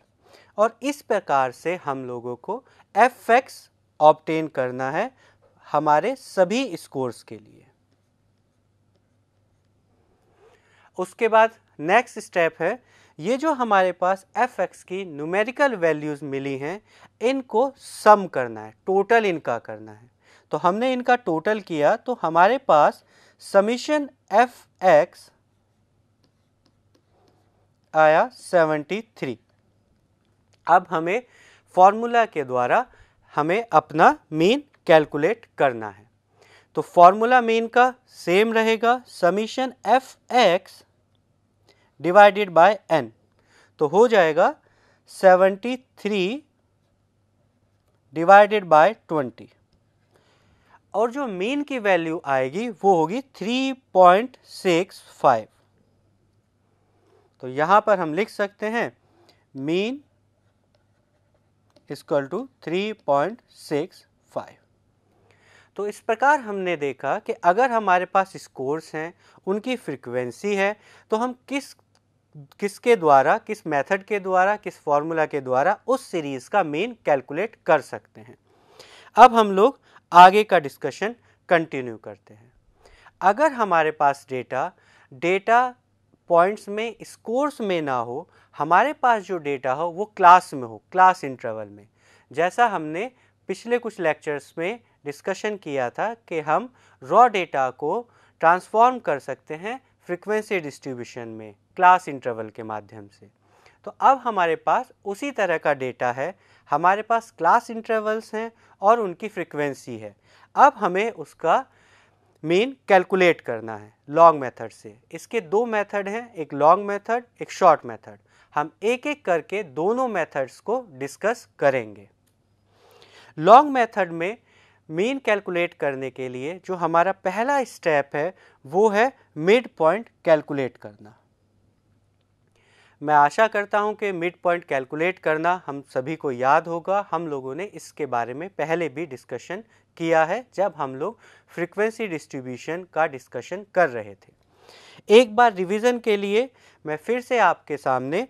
और इस प्रकार से हम लोगों को एफ एक्स ऑप्टेन करना है हमारे सभी स्कोर्स के लिए उसके बाद नेक्स्ट स्टेप है ये जो हमारे पास एफ एक्स की न्यूमेरिकल वैल्यूज़ मिली हैं इनको सम करना है टोटल इनका करना है तो हमने इनका टोटल किया तो हमारे पास समीशन एफ एक्स आया 73 अब हमें फॉर्मूला के द्वारा हमें अपना मीन कैलकुलेट करना है तो फॉर्मूला मीन का सेम रहेगा summation f x divided by n तो हो जाएगा seventy three divided by twenty और जो मीन की वैल्यू आएगी वो होगी थ्री पॉइंट सिक्स फाइव तो यहाँ पर हम लिख सकते हैं mean equal to three point six five तो इस प्रकार हमने देखा कि अगर हमारे पास स्कोर्स हैं उनकी फ्रिक्वेंसी है तो हम किस किसके द्वारा किस मेथड के द्वारा किस फॉर्मूला के द्वारा उस सीरीज़ का मेन कैलकुलेट कर सकते हैं अब हम लोग आगे का डिस्कशन कंटिन्यू करते हैं अगर हमारे पास डेटा डेटा पॉइंट्स में स्कोर्स में ना हो हमारे पास जो डेटा हो वो क्लास में हो क्लास इंटरवल में जैसा हमने पिछले कुछ लेक्चर्स में डिस्कशन किया था कि हम रॉ डेटा को ट्रांसफॉर्म कर सकते हैं फ्रीक्वेंसी डिस्ट्रीब्यूशन में क्लास इंटरवल के माध्यम से तो अब हमारे पास उसी तरह का डेटा है हमारे पास क्लास इंटरवल्स हैं और उनकी फ्रिक्वेंसी है अब हमें उसका मीन कैलकुलेट करना है लॉन्ग मेथड से इसके दो मेथड हैं एक लॉन्ग मेथड एक शॉर्ट मेथड हम एक एक करके दोनों मेथड्स को डिस्कस करेंगे लॉन्ग मेथड में मीन कैलकुलेट करने के लिए जो हमारा पहला स्टेप है वो है मिड पॉइंट कैलकुलेट करना मैं आशा करता हूं कि मिड पॉइंट कैलकुलेट करना हम सभी को याद होगा हम लोगों ने इसके बारे में पहले भी डिस्कशन किया है जब हम लोग फ्रीक्वेंसी डिस्ट्रीब्यूशन का डिस्कशन कर रहे थे एक बार रिवीजन के लिए मैं फिर से आपके सामने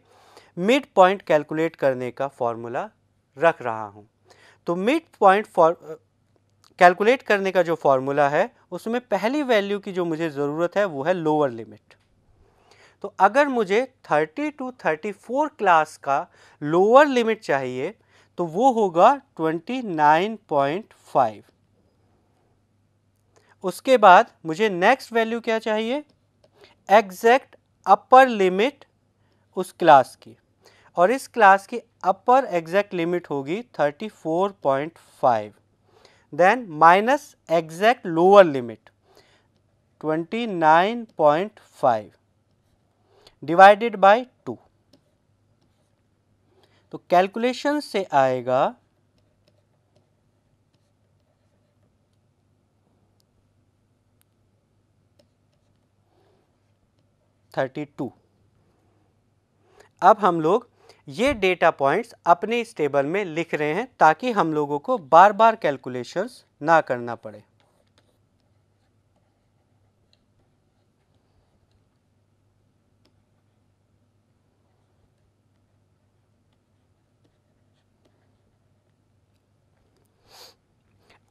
मिड पॉइंट कैलकुलेट करने का फॉर्मूला रख रहा हूँ तो मिड पॉइंट फॉर कैलकुलेट करने का जो फॉर्मूला है उसमें पहली वैल्यू की जो मुझे ज़रूरत है वो है लोअर लिमिट तो अगर मुझे 30 टू 34 क्लास का लोअर लिमिट चाहिए तो वो होगा 29.5 उसके बाद मुझे नेक्स्ट वैल्यू क्या चाहिए एग्जैक्ट अपर लिमिट उस क्लास की और इस क्लास की अपर एग्जैक्ट लिमिट होगी 34.5 then minus exact lower limit 29.5 divided by two तो कैलकुलेशन से आएगा थर्टी टू अब हम लोग ये डेटा पॉइंट्स अपने इस टेबल में लिख रहे हैं ताकि हम लोगों को बार बार कैलकुलेशंस ना करना पड़े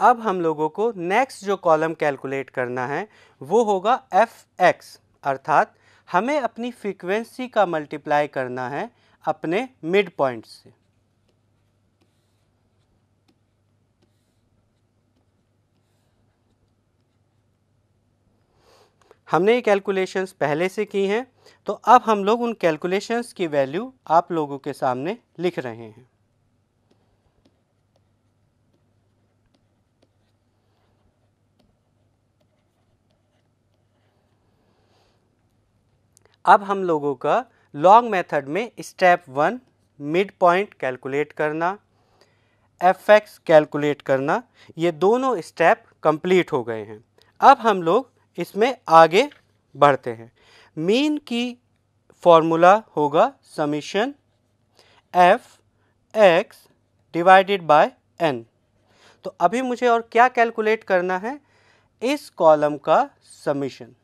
अब हम लोगों को नेक्स्ट जो कॉलम कैलकुलेट करना है वो होगा एफ एक्स अर्थात हमें अपनी फ्रीक्वेंसी का मल्टीप्लाई करना है अपने मिड पॉइंट से हमने ये कैलकुलेशंस पहले से की हैं तो अब हम लोग उन कैलकुलेशंस की वैल्यू आप लोगों के सामने लिख रहे हैं अब हम लोगों का लॉन्ग मेथड में step one mid point calculate करना एफ एक्स कैलकुलेट करना ये दोनों स्टेप कंप्लीट हो गए हैं अब हम लोग इसमें आगे बढ़ते हैं मीन की फॉर्मूला होगा summation f x divided by n तो अभी मुझे और क्या कैलकुलेट करना है इस कॉलम का समीशन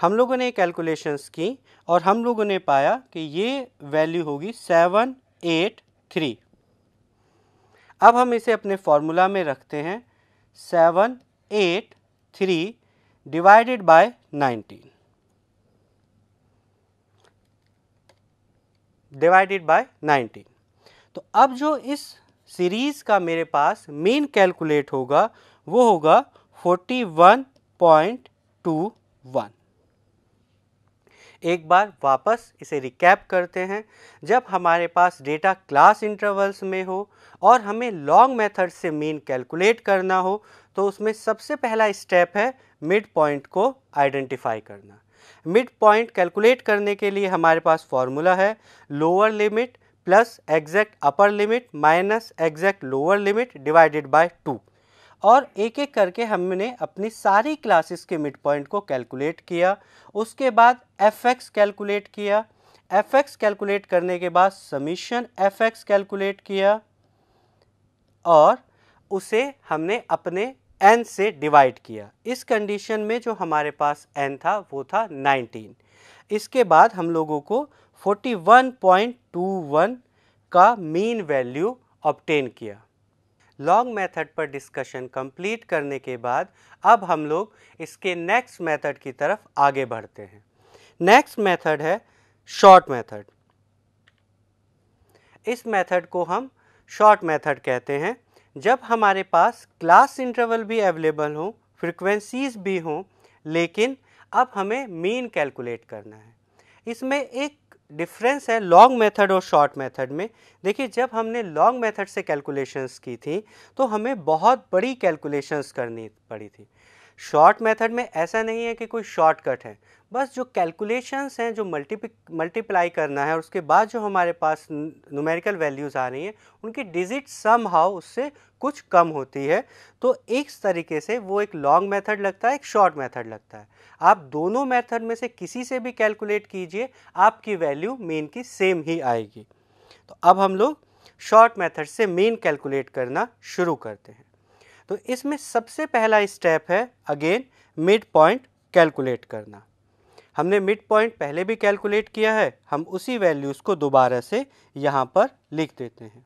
हम लोगों ने कैलकुलेशंस की और हम लोगों ने पाया कि ये वैल्यू होगी सेवन एट थ्री अब हम इसे अपने फॉर्मूला में रखते हैं seven eight three divided by nineteen divided by nineteen तो अब जो इस सीरीज़ का मेरे पास मेन कैलकुलेट होगा वो होगा forty one point two one एक बार वापस इसे रिकैप करते हैं जब हमारे पास डेटा क्लास इंटरवल्स में हो और हमें लॉन्ग मेथड से मीन कैलकुलेट करना हो तो उसमें सबसे पहला स्टेप है मिड पॉइंट को आइडेंटिफाई करना मिड पॉइंट कैलकुलेट करने के लिए हमारे पास फॉर्मूला है lower limit plus exact upper limit minus exact lower limit divided by two और एक एक करके हमने अपनी सारी क्लासेस के मिड पॉइंट को कैलकुलेट किया उसके बाद एफ एक्स कैलकुलेट किया एफ एक्स कैलकुलेट करने के बाद समीशन एफ एक्स कैलकुलेट किया और उसे हमने अपने एन से डिवाइड किया इस कंडीशन में जो हमारे पास एन था वो था 19 इसके बाद हम लोगों को 41.21 का मीन वैल्यू ऑप्टेन किया लॉन्ग मेथड पर डिस्कशन कंप्लीट करने के बाद अब हम लोग इसके नेक्स्ट मेथड की तरफ आगे बढ़ते हैं नेक्स्ट मेथड है शॉर्ट मेथड इस मेथड को हम शॉर्ट मेथड कहते हैं जब हमारे पास क्लास इंटरवल भी अवेलेबल हों फ्रिक्वेंसीज भी हों लेकिन अब हमें मीन कैलकुलेट करना है इसमें एक डिफरेंस है लॉन्ग मेथड और शॉर्ट मेथड में देखिए जब हमने लॉन्ग मेथड से कैलकुलेशंस की थी तो हमें बहुत बड़ी कैलकुलेशंस करनी पड़ी थी शॉर्ट मेथड में ऐसा नहीं है कि कोई शॉर्टकट है बस जो कैलकुलेशंस हैं जो मल्टीपी मल्टीप्लाई करना है और उसके बाद जो हमारे पास न्यूमेरिकल वैल्यूज़ आ रही हैं उनकी डिजिट सम हाउ उससे कुछ कम होती है तो एक तरीके से वो एक लॉन्ग मेथड लगता है एक शॉर्ट मेथड लगता है आप दोनों मेथड में से किसी से भी कैलकुलेट कीजिए आपकी वैल्यू मेन की सेम ही आएगी तो अब हम लोग शॉर्ट मेथड से मेन कैलकुलेट करना शुरू करते हैं तो इसमें सबसे पहला स्टेप है अगेन मिड पॉइंट कैलकुलेट करना हमने मिड पॉइंट पहले भी कैलकुलेट किया है हम उसी वैल्यूज़ को दोबारा से यहाँ पर लिख देते हैं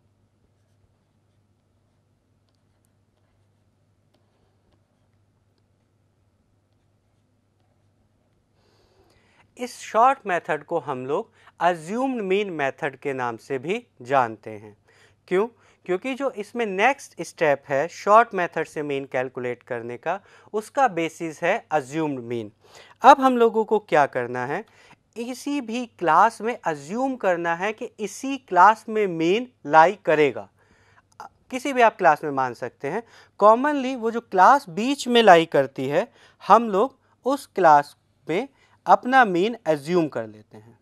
इस शॉर्ट मेथड को हम लोग अज्यूम्ड मीन मेथड के नाम से भी जानते हैं क्यों क्योंकि जो इसमें नेक्स्ट स्टेप है शॉर्ट मेथड से मीन कैलकुलेट करने का उसका बेसिस है अज्यूम्ड मीन अब हम लोगों को क्या करना है इसी भी क्लास में अज्यूम करना है कि इसी क्लास में मीन लाई करेगा किसी भी आप क्लास में मान सकते हैं कॉमनली वो जो क्लास बीच में लाई करती है हम लोग उस क्लास में अपना मीन एज्यूम कर लेते हैं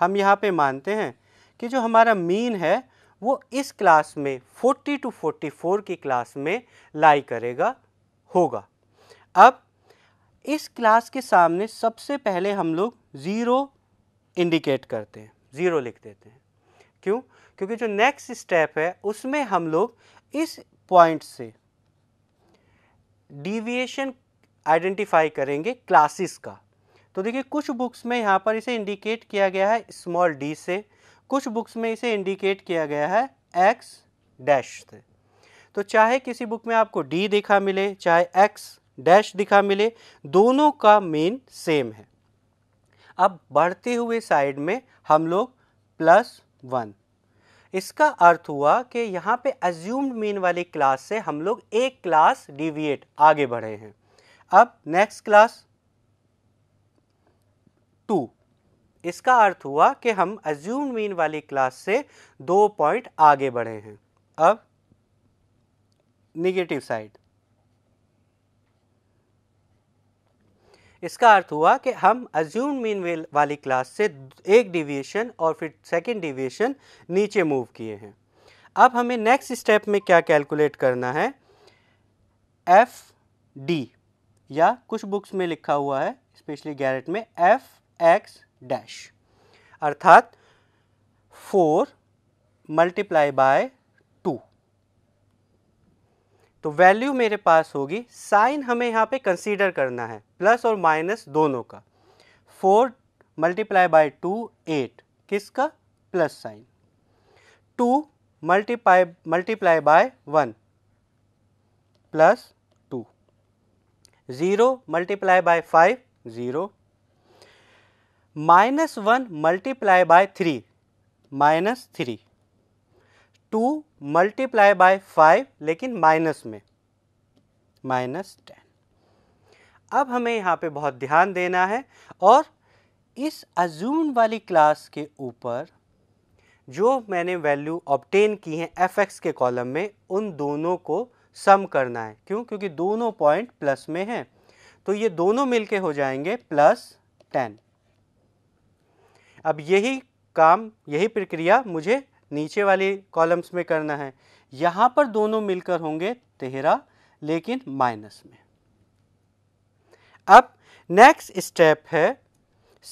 हम यहाँ पे मानते हैं कि जो हमारा मीन है वो इस क्लास में 40 टू 44 की क्लास में लाई करेगा होगा अब इस क्लास के सामने सबसे पहले हम लोग ज़ीरो इंडिकेट करते हैं ज़ीरो लिख देते हैं क्यों क्योंकि जो नेक्स्ट स्टेप है उसमें हम लोग इस पॉइंट से डिविएशन आइडेंटिफाई करेंगे क्लासेस का तो देखिए कुछ बुक्स में यहाँ पर इसे इंडिकेट किया गया है स्मॉल डी से कुछ बुक्स में इसे इंडिकेट किया गया है एक्स डैश से तो चाहे किसी बुक में आपको डी दिखा मिले चाहे एक्स डैश दिखा मिले दोनों का मेन सेम है अब बढ़ते हुए साइड में हम लोग प्लस वन इसका अर्थ हुआ कि यहाँ पे एज्यूम्ड मीन वाली क्लास से हम लोग एक क्लास डिविएट आगे बढ़े हैं अब नेक्स्ट क्लास टू इसका अर्थ हुआ कि हम एज्यूम्ड मीन वाली क्लास से दो पॉइंट आगे बढ़े हैं अब निगेटिव साइड इसका अर्थ हुआ कि हम एज्यूम्ड मीन वाली क्लास से एक डिविएशन और फिर सेकेंड डिविएशन नीचे मूव किए हैं अब हमें नेक्स्ट स्टेप में क्या कैलकुलेट करना है एफ डी या कुछ बुक्स में लिखा हुआ है स्पेशली गैरेट में एफ एक्स डैश अर्थात फोर मल्टीप्लाई बाय टू तो वैल्यू मेरे पास होगी साइन हमें यहाँ पे कंसीडर करना है प्लस और माइनस दोनों का four multiply by two eight किसका plus sign two multiply multiply by one plus two zero multiply by five zero minus one multiply by three minus three two multiply by five लेकिन minus में minus ten अब हमें यहाँ पे बहुत ध्यान देना है और इस अजून वाली क्लास के ऊपर जो मैंने वैल्यू ऑप्टेन की है एफ एक्स के कॉलम में उन दोनों को सम करना है क्यों क्योंकि दोनों पॉइंट प्लस में हैं तो ये दोनों मिलके हो जाएंगे प्लस टेन अब यही काम यही प्रक्रिया मुझे नीचे वाले कॉलम्स में करना है यहाँ पर दोनों मिलकर होंगे तेरह लेकिन माइनस में अब नेक्स्ट स्टेप है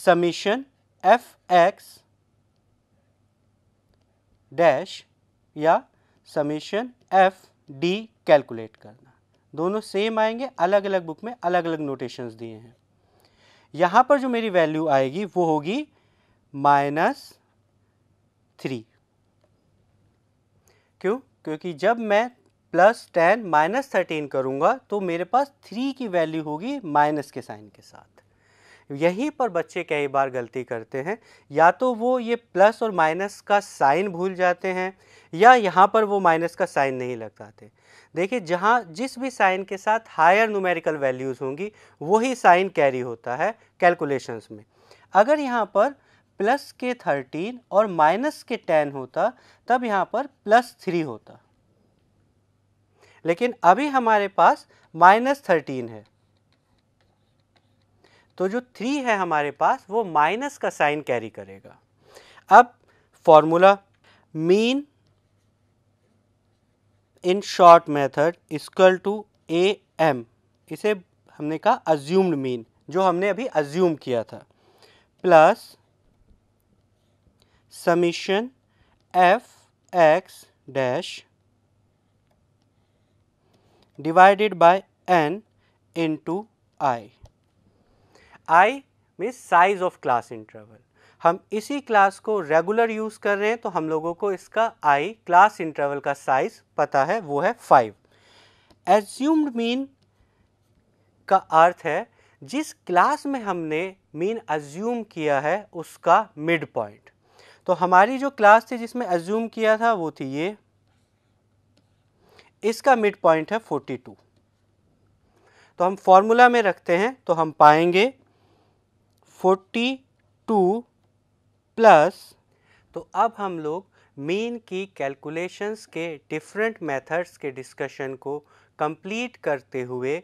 समीशन एफ एक्स डैश या समीशन एफ डी कैलकुलेट करना दोनों सेम आएंगे अलग अलग बुक में अलग अलग नोटेशंस दिए हैं यहाँ पर जो मेरी वैल्यू आएगी वो होगी माइनस थ्री क्यों क्योंकि जब मैं प्लस टेन माइनस थर्टीन करूँगा तो मेरे पास थ्री की वैल्यू होगी माइनस के साइन के साथ यहीं पर बच्चे कई बार गलती करते हैं या तो वो ये प्लस और माइनस का साइन भूल जाते हैं या यहाँ पर वो माइनस का साइन नहीं लग पाते देखिए जहाँ जिस भी साइन के साथ हायर न्यूमेरिकल वैल्यूज़ होंगी वही साइन कैरी होता है कैलकुलेशंस में अगर यहाँ पर प्लस के थर्टीन और माइनस के टेन होता तब यहाँ पर प्लस थ्री होता लेकिन अभी हमारे पास माइनस थर्टीन है तो जो थ्री है हमारे पास वो माइनस का साइन कैरी करेगा अब formula mean in short method equal to A M इसे हमने कहा अज्यूम्ड मीन जो हमने अभी अज्यूम किया था plus summation f x dash divided by n into i i mean size of class interval हम इसी क्लास को रेगुलर यूज़ कर रहे हैं तो हम लोगों को इसका आई क्लास इंटरवल का साइज पता है वो है फाइव एज्यूम्ड मीन का अर्थ है जिस क्लास में हमने मीन अज्यूम किया है उसका मिड पॉइंट तो हमारी जो क्लास थी जिसमें एज्यूम किया था वो थी ये इसका मिड पॉइंट है 42 तो हम फॉर्मूला में रखते हैं तो हम पाएंगे 42 प्लस तो अब हम लोग मीन की कैलकुलेशंस के डिफरेंट मेथड्स के डिस्कशन को कंप्लीट करते हुए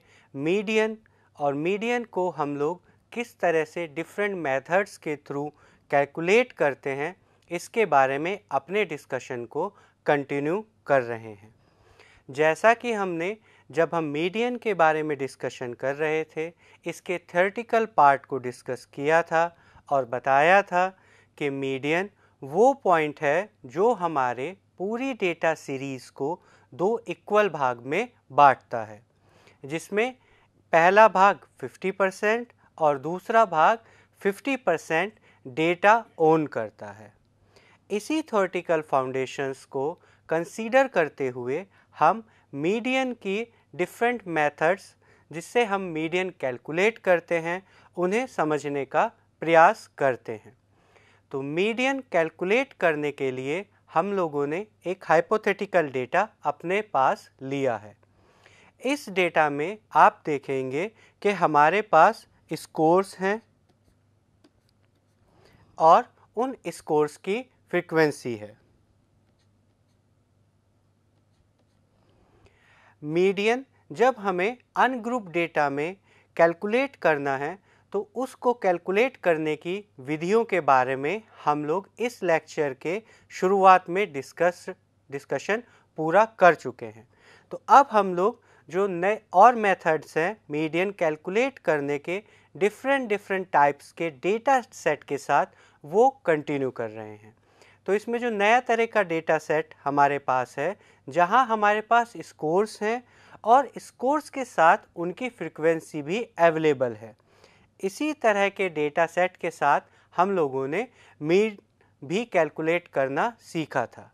मीडियन और मीडियन को हम लोग किस तरह से डिफरेंट मेथड्स के थ्रू कैलकुलेट करते हैं इसके बारे में अपने डिस्कशन को कंटिन्यू कर रहे हैं जैसा कि हमने जब हम मीडियन के बारे में डिस्कशन कर रहे थे इसके थर्टिकल पार्ट को डिस्कस किया था और बताया था कि मीडियन वो पॉइंट है जो हमारे पूरी डेटा सीरीज़ को दो इक्वल भाग में बांटता है जिसमें पहला भाग 50 परसेंट और दूसरा भाग 50 परसेंट डेटा ओन करता है इसी थोरटिकल फाउंडेशंस को कंसीडर करते हुए हम मीडियन की डिफरेंट मेथड्स जिससे हम मीडियन कैलकुलेट करते हैं उन्हें समझने का प्रयास करते हैं तो मीडियन कैलकुलेट करने के लिए हम लोगों ने एक हाइपोथेटिकल डेटा अपने पास लिया है इस डेटा में आप देखेंगे कि हमारे पास स्कोर्स हैं और उन स्कोर्स की फ्रीक्वेंसी है मीडियन जब हमें अनग्रुप डेटा में कैलकुलेट करना है तो उसको कैलकुलेट करने की विधियों के बारे में हम लोग इस लेक्चर के शुरुआत में डिस्कस डिस्कशन पूरा कर चुके हैं तो अब हम लोग जो नए और मेथड्स हैं मीडियन कैलकुलेट करने के डिफरेंट डिफरेंट टाइप्स के डेटा सेट के साथ वो कंटिन्यू कर रहे हैं तो इसमें जो नया तरह का डेटा सेट हमारे पास है जहां हमारे पास स्कोर्स हैं और स्कोर्स के साथ उनकी फ्रिक्वेंसी भी अवेलेबल है इसी तरह के डेटा सेट के साथ हम लोगों ने मीड भी कैलकुलेट करना सीखा था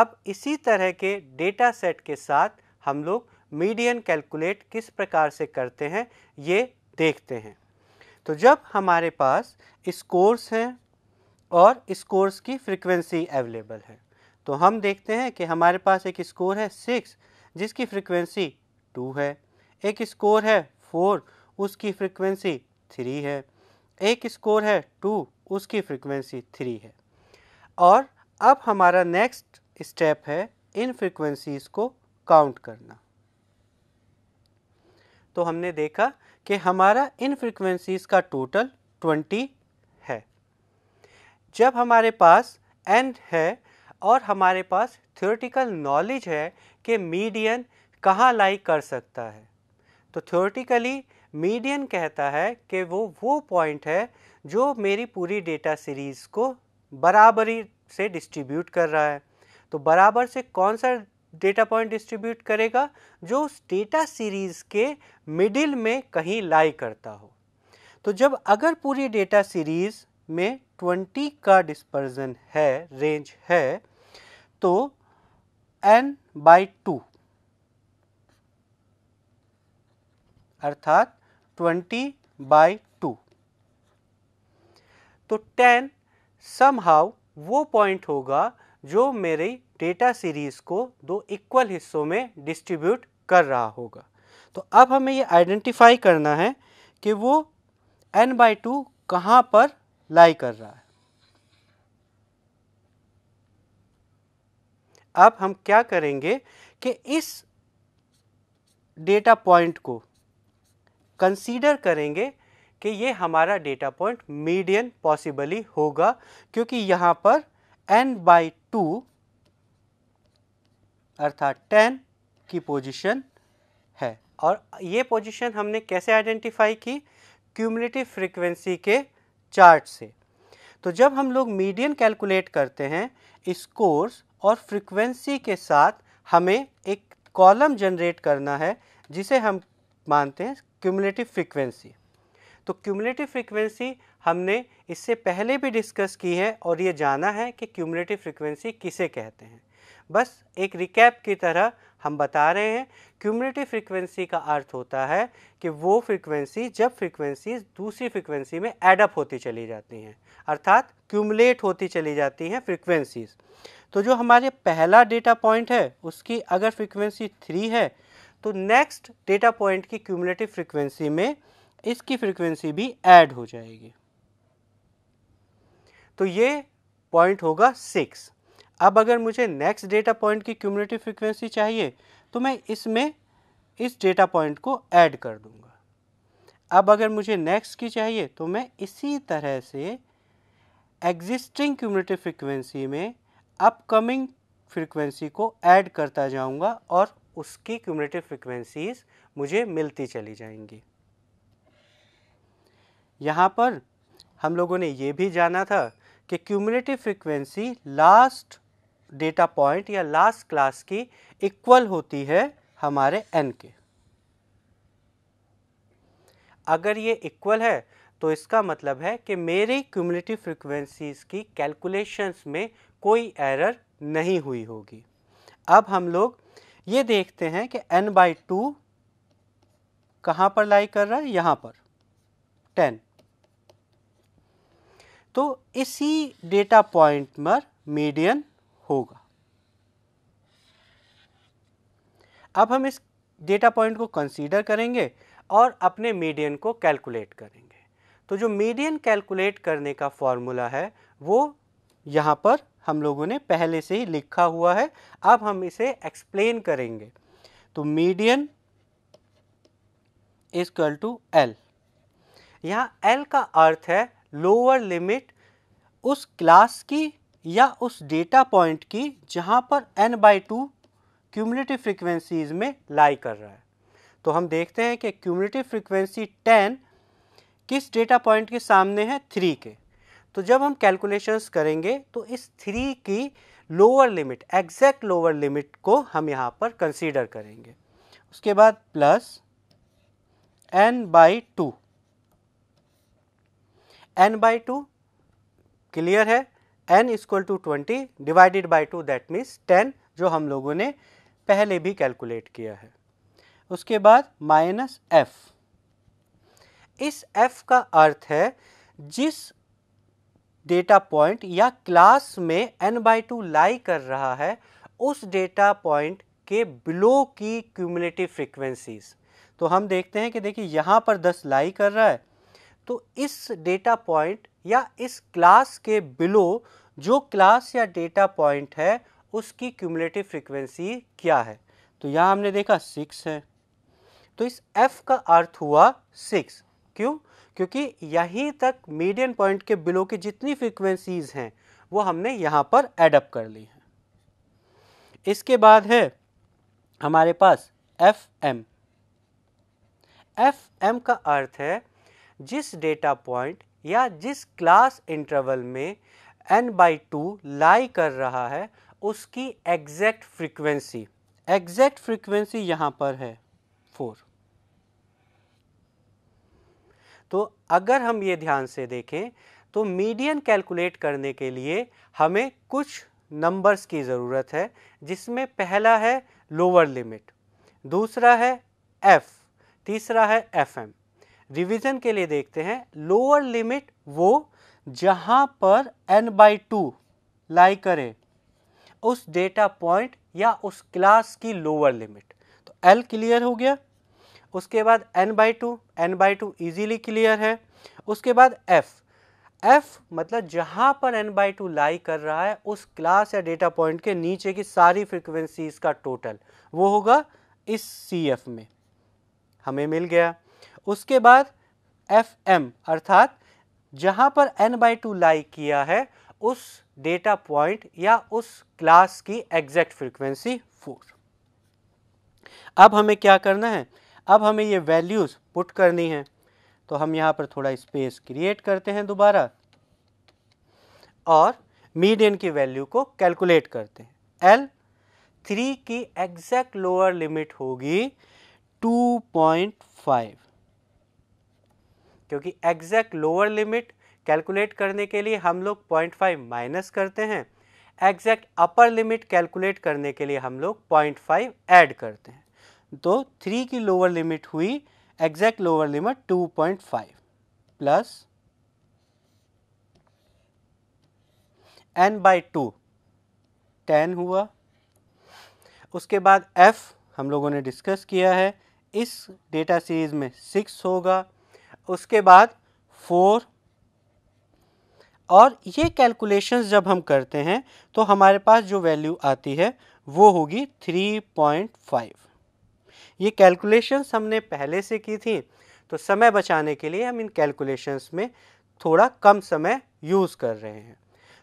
अब इसी तरह के डेटा सेट के साथ हम लोग मीडियन कैलकुलेट किस प्रकार से करते हैं ये देखते हैं तो जब हमारे पास स्कोर्स हैं और इस कोर्स की फ्रिक्वेंसी अवेलेबल है तो हम देखते हैं कि हमारे पास एक स्कोर है सिक्स जिसकी फ्रिक्वेंसी टू है एक स्कोर है फोर उसकी फ्रिक्वेंसी थ्री है एक स्कोर है टू उसकी फ्रिक्वेंसी थ्री है और अब हमारा नेक्स्ट स्टेप है इन फ्रिक्वेंसीज़ को काउंट करना तो हमने देखा कि हमारा इन फ्रिक्वेंसीज़ का टोटल ट्वेंटी जब हमारे पास एंड है और हमारे पास थ्योरेटिकल नॉलेज है कि मीडियन कहाँ लाई कर सकता है तो थ्योरेटिकली मीडियन कहता है कि वो वो पॉइंट है जो मेरी पूरी डेटा सीरीज़ को बराबरी से डिस्ट्रीब्यूट कर रहा है तो बराबर से कौन सा डेटा पॉइंट डिस्ट्रीब्यूट करेगा जो उस डेटा सीरीज़ के मिडिल में कहीं लाई करता हो तो जब अगर पूरी डेटा सीरीज़ में ट्वेंटी का डिस्पर्जन है रेंज है तो एन बाई टू अर्थात ट्वेंटी बाई टू तो टेन समहाउ वो पॉइंट होगा जो मेरे डेटा सीरीज को दो इक्वल हिस्सों में डिस्ट्रीब्यूट कर रहा होगा तो अब हमें ये आइडेंटिफाई करना है कि वो एन बाई टू कहाँ पर लाई कर रहा है अब हम क्या करेंगे कि इस डेटा पॉइंट को कंसीडर करेंगे कि ये हमारा डेटा पॉइंट मीडियन पॉसिबली होगा क्योंकि यहां पर n बाई टू अर्थात 10 की पोजीशन है और ये पोजीशन हमने कैसे आइडेंटिफाई की क्यूमिटिव फ्रीक्वेंसी के चार्ट से तो जब हम लोग मीडियन कैलकुलेट करते हैं स्कोर्स और फ्रीक्वेंसी के साथ हमें एक कॉलम जनरेट करना है जिसे हम मानते हैं क्यूमुलेटिव फ्रीक्वेंसी तो क्यूमुलेटिव फ्रीक्वेंसी हमने इससे पहले भी डिस्कस की है और ये जाना है कि क्यूमुलेटिव फ्रीक्वेंसी किसे कहते हैं बस एक रिकैप की तरह हम बता रहे हैं क्यूमुलेटिव फ्रीक्वेंसी का अर्थ होता है कि वो फ्रीक्वेंसी जब फ्रीक्वेंसीज दूसरी फ्रीक्वेंसी में एडअप होती चली जाती हैं अर्थात क्यूमलेट होती चली जाती हैं फ्रीक्वेंसीज तो जो हमारे पहला डेटा पॉइंट है उसकी अगर फ्रीक्वेंसी थ्री है तो नेक्स्ट डेटा पॉइंट की क्यूमलेटिव फ्रीक्वेंसी में इसकी फ्रीक्वेंसी भी ऐड हो जाएगी तो ये पॉइंट होगा सिक्स अब अगर मुझे नेक्स्ट डेटा पॉइंट की क्यूमरेटिव फ्रिक्वेंसी चाहिए तो मैं इसमें इस डेटा पॉइंट को ऐड कर दूंगा अब अगर मुझे नेक्स्ट की चाहिए तो मैं इसी तरह से एग्जिस्टिंग क्यूमरेटिव फ्रिक्वेंसी में अपकमिंग फ्रिक्वेंसी को ऐड करता जाऊंगा और उसकी क्यूमरेटिव फ्रिक्वेंसीज मुझे मिलती चली जाएंगी यहाँ पर हम लोगों ने ये भी जाना था कि cumulative frequency last data point या लास्ट क्लास की इक्वल होती है हमारे एन के अगर ये इक्वल है तो इसका मतलब है कि मेरी क्यूमुलेटिव फ्रिक्वेंसीज की कैलकुलेशंस में कोई एरर नहीं हुई होगी अब हम लोग ये देखते हैं कि एन बाई टू कहाँ पर लाई कर रहा है यहाँ पर टेन तो इसी डेटा पॉइंट पर मीडियन होगा अब हम इस डेटा पॉइंट को कंसीडर करेंगे और अपने मीडियन को कैलकुलेट करेंगे तो जो मीडियन कैलकुलेट करने का फॉर्मूला है वो यहाँ पर हम लोगों ने पहले से ही लिखा हुआ है अब हम इसे एक्सप्लेन करेंगे तो median is equal to l यहाँ एल का अर्थ है लोअर लिमिट उस क्लास की या उस डेटा पॉइंट की जहाँ पर n by two cumulative frequencies में लाई कर रहा है तो हम देखते हैं कि क्यूमलेटिव फ्रिक्वेंसी टेन किस डेटा पॉइंट के सामने है थ्री के तो जब हम कैलकुलेशंस करेंगे तो इस थ्री की lower limit exact lower limit को हम यहाँ पर कंसीडर करेंगे उसके बाद plus n by two n by two clear है n equal to twenty divided by two that means ten जो हम लोगों ने पहले भी कैलकुलेट किया है उसके बाद माइनस एफ इस एफ का अर्थ है जिस डेटा पॉइंट या क्लास में n बाई टू लाई कर रहा है उस डेटा पॉइंट के बिलो की क्यूमुलेटिव फ्रिक्वेंसीज तो हम देखते हैं कि देखिए यहाँ पर 10 लाई कर रहा है तो इस डेटा पॉइंट या इस क्लास के बिलो जो क्लास या डेटा पॉइंट है उसकी क्यूमुलेटिव फ्रिक्वेंसी क्या है तो यहाँ हमने देखा सिक्स है तो इस एफ का अर्थ हुआ सिक्स क्यों क्योंकि यहीं तक मीडियन पॉइंट के बिलो की जितनी फ्रिक्वेंसीज हैं वो हमने यहाँ पर एडअप कर ली है इसके बाद है हमारे पास एफ एम एफ एम का अर्थ है जिस डेटा पॉइंट या जिस क्लास इंटरवल में एन बाई टू लाई कर रहा है उसकी एग्जैक्ट फ्रीक्वेंसी एग्जैक्ट फ्रीक्वेंसी यहाँ पर है फोर तो अगर हम ये ध्यान से देखें तो मीडियन कैलकुलेट करने के लिए हमें कुछ नंबर्स की ज़रूरत है जिसमें पहला है लोअर लिमिट दूसरा है एफ़ तीसरा है एफ एम रिवीजन के लिए देखते हैं लोअर लिमिट वो जहां पर n बाई टू लाई करे उस डेटा पॉइंट या उस क्लास की लोअर लिमिट तो l क्लियर हो गया उसके बाद n by two n by two easily clear है उसके बाद f f मतलब जहाँ पर n बाई टू लाई कर रहा है उस क्लास या डेटा पॉइंट के नीचे की सारी फ्रिक्वेंसीज का टोटल वो होगा इस सी एफ में हमें मिल गया उसके बाद एफ एम अर्थात जहाँ पर एन बाई टू लाई किया है उस डेटा पॉइंट या उस क्लास की एग्जैक्ट फ्रीक्वेंसी फोर अब हमें क्या करना है अब हमें ये वैल्यूज़ पुट करनी है तो हम यहाँ पर थोड़ा स्पेस क्रिएट करते हैं दोबारा और मीडियन की वैल्यू को कैलकुलेट करते हैं एल थ्री की एग्जैक्ट लोअर लिमिट होगी 2.5 क्योंकि एग्जैक्ट लोअर लिमिट कैलकुलेट करने के लिए हम लोग पॉइंट फाइव माइनस करते हैं एग्जैक्ट अपर लिमिट कैलकुलेट करने के लिए हम लोग पॉइंट फाइव ऐड करते हैं तो थ्री की लोअर लिमिट हुई exact lower limit two point five plus n by two ten हुआ उसके बाद एफ हम लोगों ने डिस्कस किया है इस डेटा सीरीज़ में सिक्स होगा उसके बाद फोर और ये कैलकुलेशंस जब हम करते हैं तो हमारे पास जो वैल्यू आती है वो होगी थ्री पॉइंट फाइव ये कैलकुलेशंस हमने पहले से की थी तो समय बचाने के लिए हम इन कैलकुलेशंस में थोड़ा कम समय यूज़ कर रहे हैं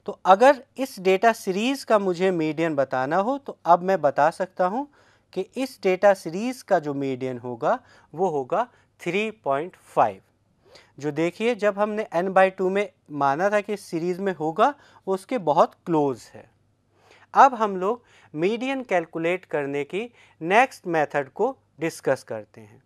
तो अगर इस डेटा सीरीज़ का मुझे मीडियन बताना हो तो अब मैं बता सकता हूँ कि इस डेटा सीरीज़ का जो मीडियन होगा वो होगा 3.5 जो देखिए जब हमने n बाई टू में माना था कि सीरीज़ में होगा वो उसके बहुत क्लोज़ है अब हम लोग मीडियन कैलकुलेट करने की नेक्स्ट मेथड को डिस्कस करते हैं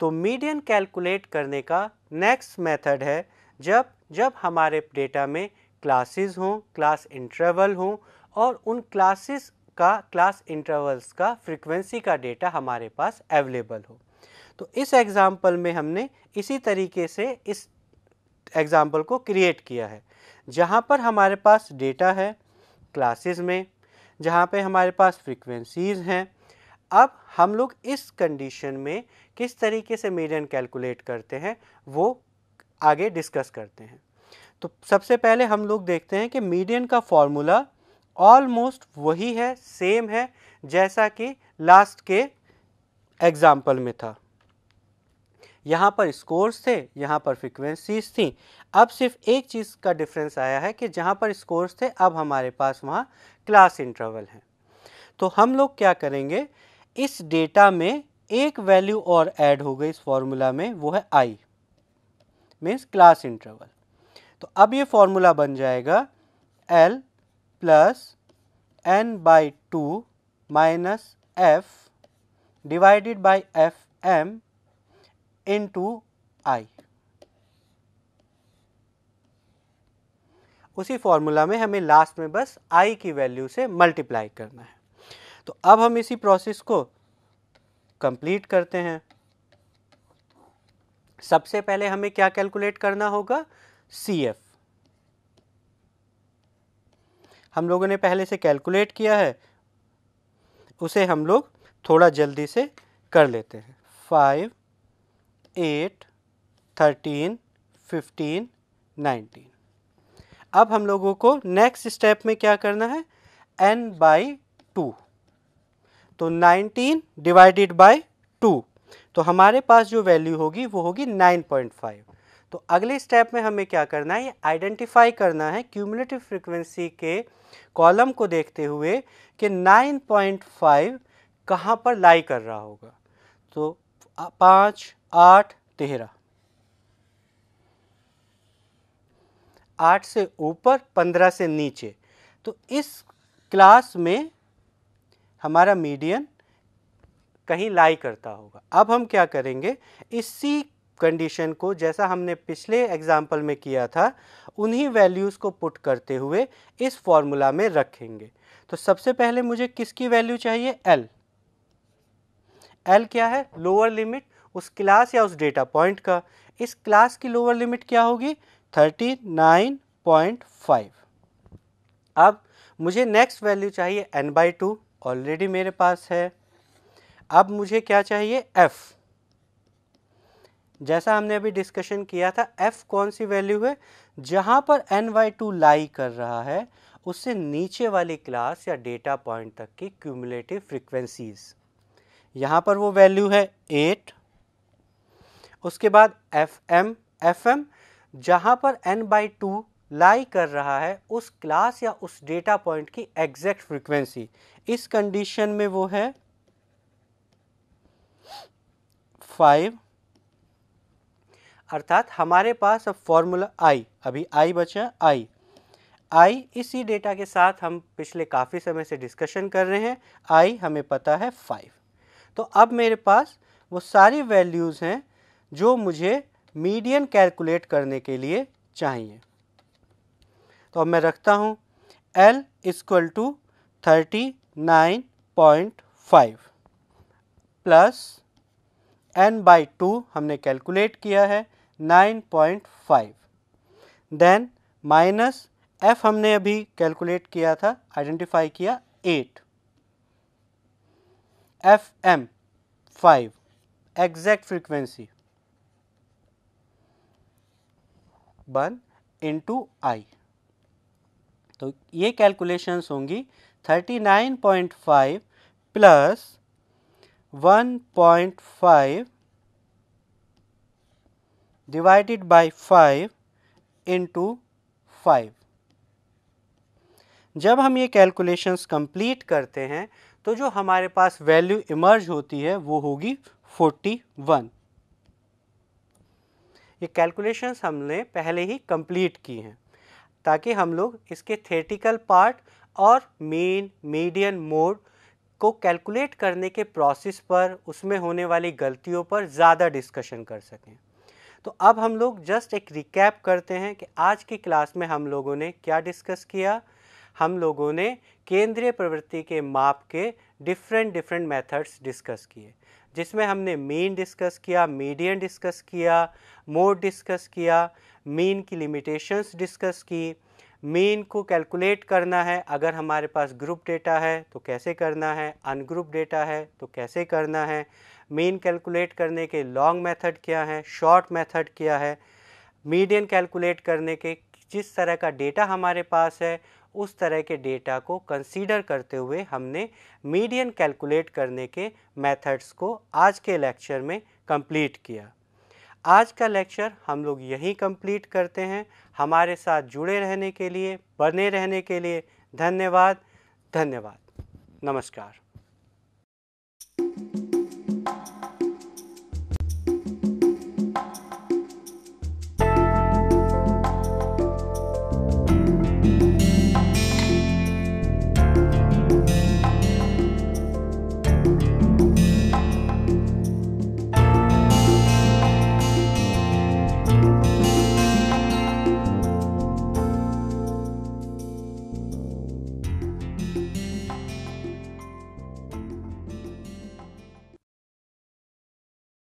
तो मीडियन कैलकुलेट करने का नेक्स्ट मेथड है जब जब हमारे डेटा में क्लासेस हों क्लास इंटरवल हों और उन क्लासेस का क्लास इंटरवल्स का फ्रीक्वेंसी का डेटा हमारे पास अवेलेबल हो तो इस एग्ज़ाम्पल में हमने इसी तरीके से इस एग्ज़ाम्पल को क्रिएट किया है जहाँ पर हमारे पास डेटा है क्लासेस में जहाँ पे हमारे पास फ्रीक्वेंसीज़ हैं अब हम लोग इस कंडीशन में किस तरीके से मीडियन कैलकुलेट करते हैं वो आगे डिस्कस करते हैं तो सबसे पहले हम लोग देखते हैं कि मीडियन का फॉर्मूला ऑलमोस्ट वही है सेम है जैसा कि लास्ट के एग्ज़ाम्पल में था यहाँ पर स्कोर्स थे यहाँ पर फ्रिक्वेंसीज थी अब सिर्फ एक चीज़ का डिफरेंस आया है कि जहाँ पर स्कोर्स थे अब हमारे पास वहाँ क्लास इंटरवल हैं तो हम लोग क्या करेंगे इस डेटा में एक वैल्यू और ऐड हो गई इस फॉर्मूला में वो है आई मीन्स क्लास इंटरवल तो अब ये फॉर्मूला बन जाएगा l plus n by two minus f divided by f m into I उसी फॉर्मूला में हमें लास्ट में बस I की वैल्यू से मल्टीप्लाई करना है तो अब हम इसी प्रोसेस को कंप्लीट करते हैं सबसे पहले हमें क्या कैलकुलेट करना होगा सी एफ हम लोगों ने पहले से कैलकुलेट किया है उसे हम लोग थोड़ा जल्दी से कर लेते हैं five eight thirteen fifteen nineteen अब हम लोगों को नेक्स्ट स्टेप में क्या करना है एन बाई टू तो नाइनटीन डिवाइडेड बाई टू तो हमारे पास जो वैल्यू होगी वो होगी नाइन पॉइंट फाइव तो अगले स्टेप में हमें क्या करना है आइडेंटिफाई करना है क्यूमुलेटिव फ्रिक्वेंसी के कॉलम को देखते हुए कि 9.5 पॉइंट कहाँ पर लाई कर रहा होगा तो पाँच आठ तेरह आठ से ऊपर पंद्रह से नीचे तो इस क्लास में हमारा मीडियन कहीं लाई करता होगा अब हम क्या करेंगे इसी कंडीशन को जैसा हमने पिछले एग्जाम्पल में किया था उन्हीं वैल्यूज़ को पुट करते हुए इस फॉर्मूला में रखेंगे तो सबसे पहले मुझे किसकी वैल्यू चाहिए एल एल क्या है लोअर लिमिट उस क्लास या उस डेटा पॉइंट का इस क्लास की लोअर लिमिट क्या होगी थर्टी नाइन पॉइंट फाइव अब मुझे नेक्स्ट वैल्यू चाहिए एन बाई टू ऑलरेडी मेरे पास है अब मुझे क्या चाहिए एफ़ जैसा हमने अभी डिस्कशन किया था एफ़ कौन सी वैल्यू है जहाँ पर एन वाई टू लाई कर रहा है उससे नीचे वाली क्लास या डेटा पॉइंट तक की क्यूमुलेटिव फ्रिक्वेंसीज यहाँ पर वो वैल्यू है एट उसके बाद एफ एम एफ एम जहाँ पर एन बाई टू लाई कर रहा है उस क्लास या उस डेटा पॉइंट की एग्जैक्ट फ्रीक्वेंसी इस कंडीशन में वो है फाइव अर्थात हमारे पास अब फॉर्मूला आई अभी आई बचा आई आई इसी डेटा के साथ हम पिछले काफ़ी समय से डिस्कशन कर रहे हैं आई हमें पता है फाइव तो अब मेरे पास वो सारी वैल्यूज़ हैं जो मुझे मीडियन कैलकुलेट करने के लिए चाहिए तो अब मैं रखता हूँ l equal to thirty nine point five plus n by two हमने कैलकुलेट किया है nine point five then minus f हमने अभी कैलकुलेट किया था आइडेंटिफाई किया eight f m five exact frequency one into i तो ये कैलकुलेशंस होंगी 39.5 प्लस 1.5 डिवाइडेड बाय 5 इंटू 5 जब हम ये कैलकुलेशंस कंप्लीट करते हैं तो जो हमारे पास वैल्यू इमर्ज होती है वो होगी 41 ये कैलकुलेशंस हमने पहले ही कंप्लीट की हैं ताकि हम लोग इसके थेटिकल पार्ट और मेन मीडियन मोड को कैलकुलेट करने के प्रोसेस पर उसमें होने वाली गलतियों पर ज़्यादा डिस्कशन कर सकें तो अब हम लोग जस्ट एक रिकैप करते हैं कि आज की क्लास में हम लोगों ने क्या डिस्कस किया हम लोगों ने केंद्रीय प्रवृत्ति के माप के डिफरेंट डिफरेंट मेथड्स डिस्कस किए जिसमें हमने मीन डिस्कस किया मीडियन डिस्कस किया मोड डिस्कस किया मीन की लिमिटेशंस डिस्कस की मीन को कैलकुलेट करना है अगर हमारे पास ग्रुप डेटा है तो कैसे करना है अनग्रुप डेटा है तो कैसे करना है मीन कैलकुलेट करने के लॉन्ग मेथड क्या है शॉर्ट मेथड क्या है मीडियन कैलकुलेट करने के जिस तरह का डेटा हमारे पास है उस तरह के डेटा को कंसीडर करते हुए हमने मीडियन कैलकुलेट करने के मेथड्स को आज के लेक्चर में कंप्लीट किया आज का लेक्चर हम लोग यहीं कंप्लीट करते हैं हमारे साथ जुड़े रहने के लिए बने रहने के लिए धन्यवाद धन्यवाद नमस्कार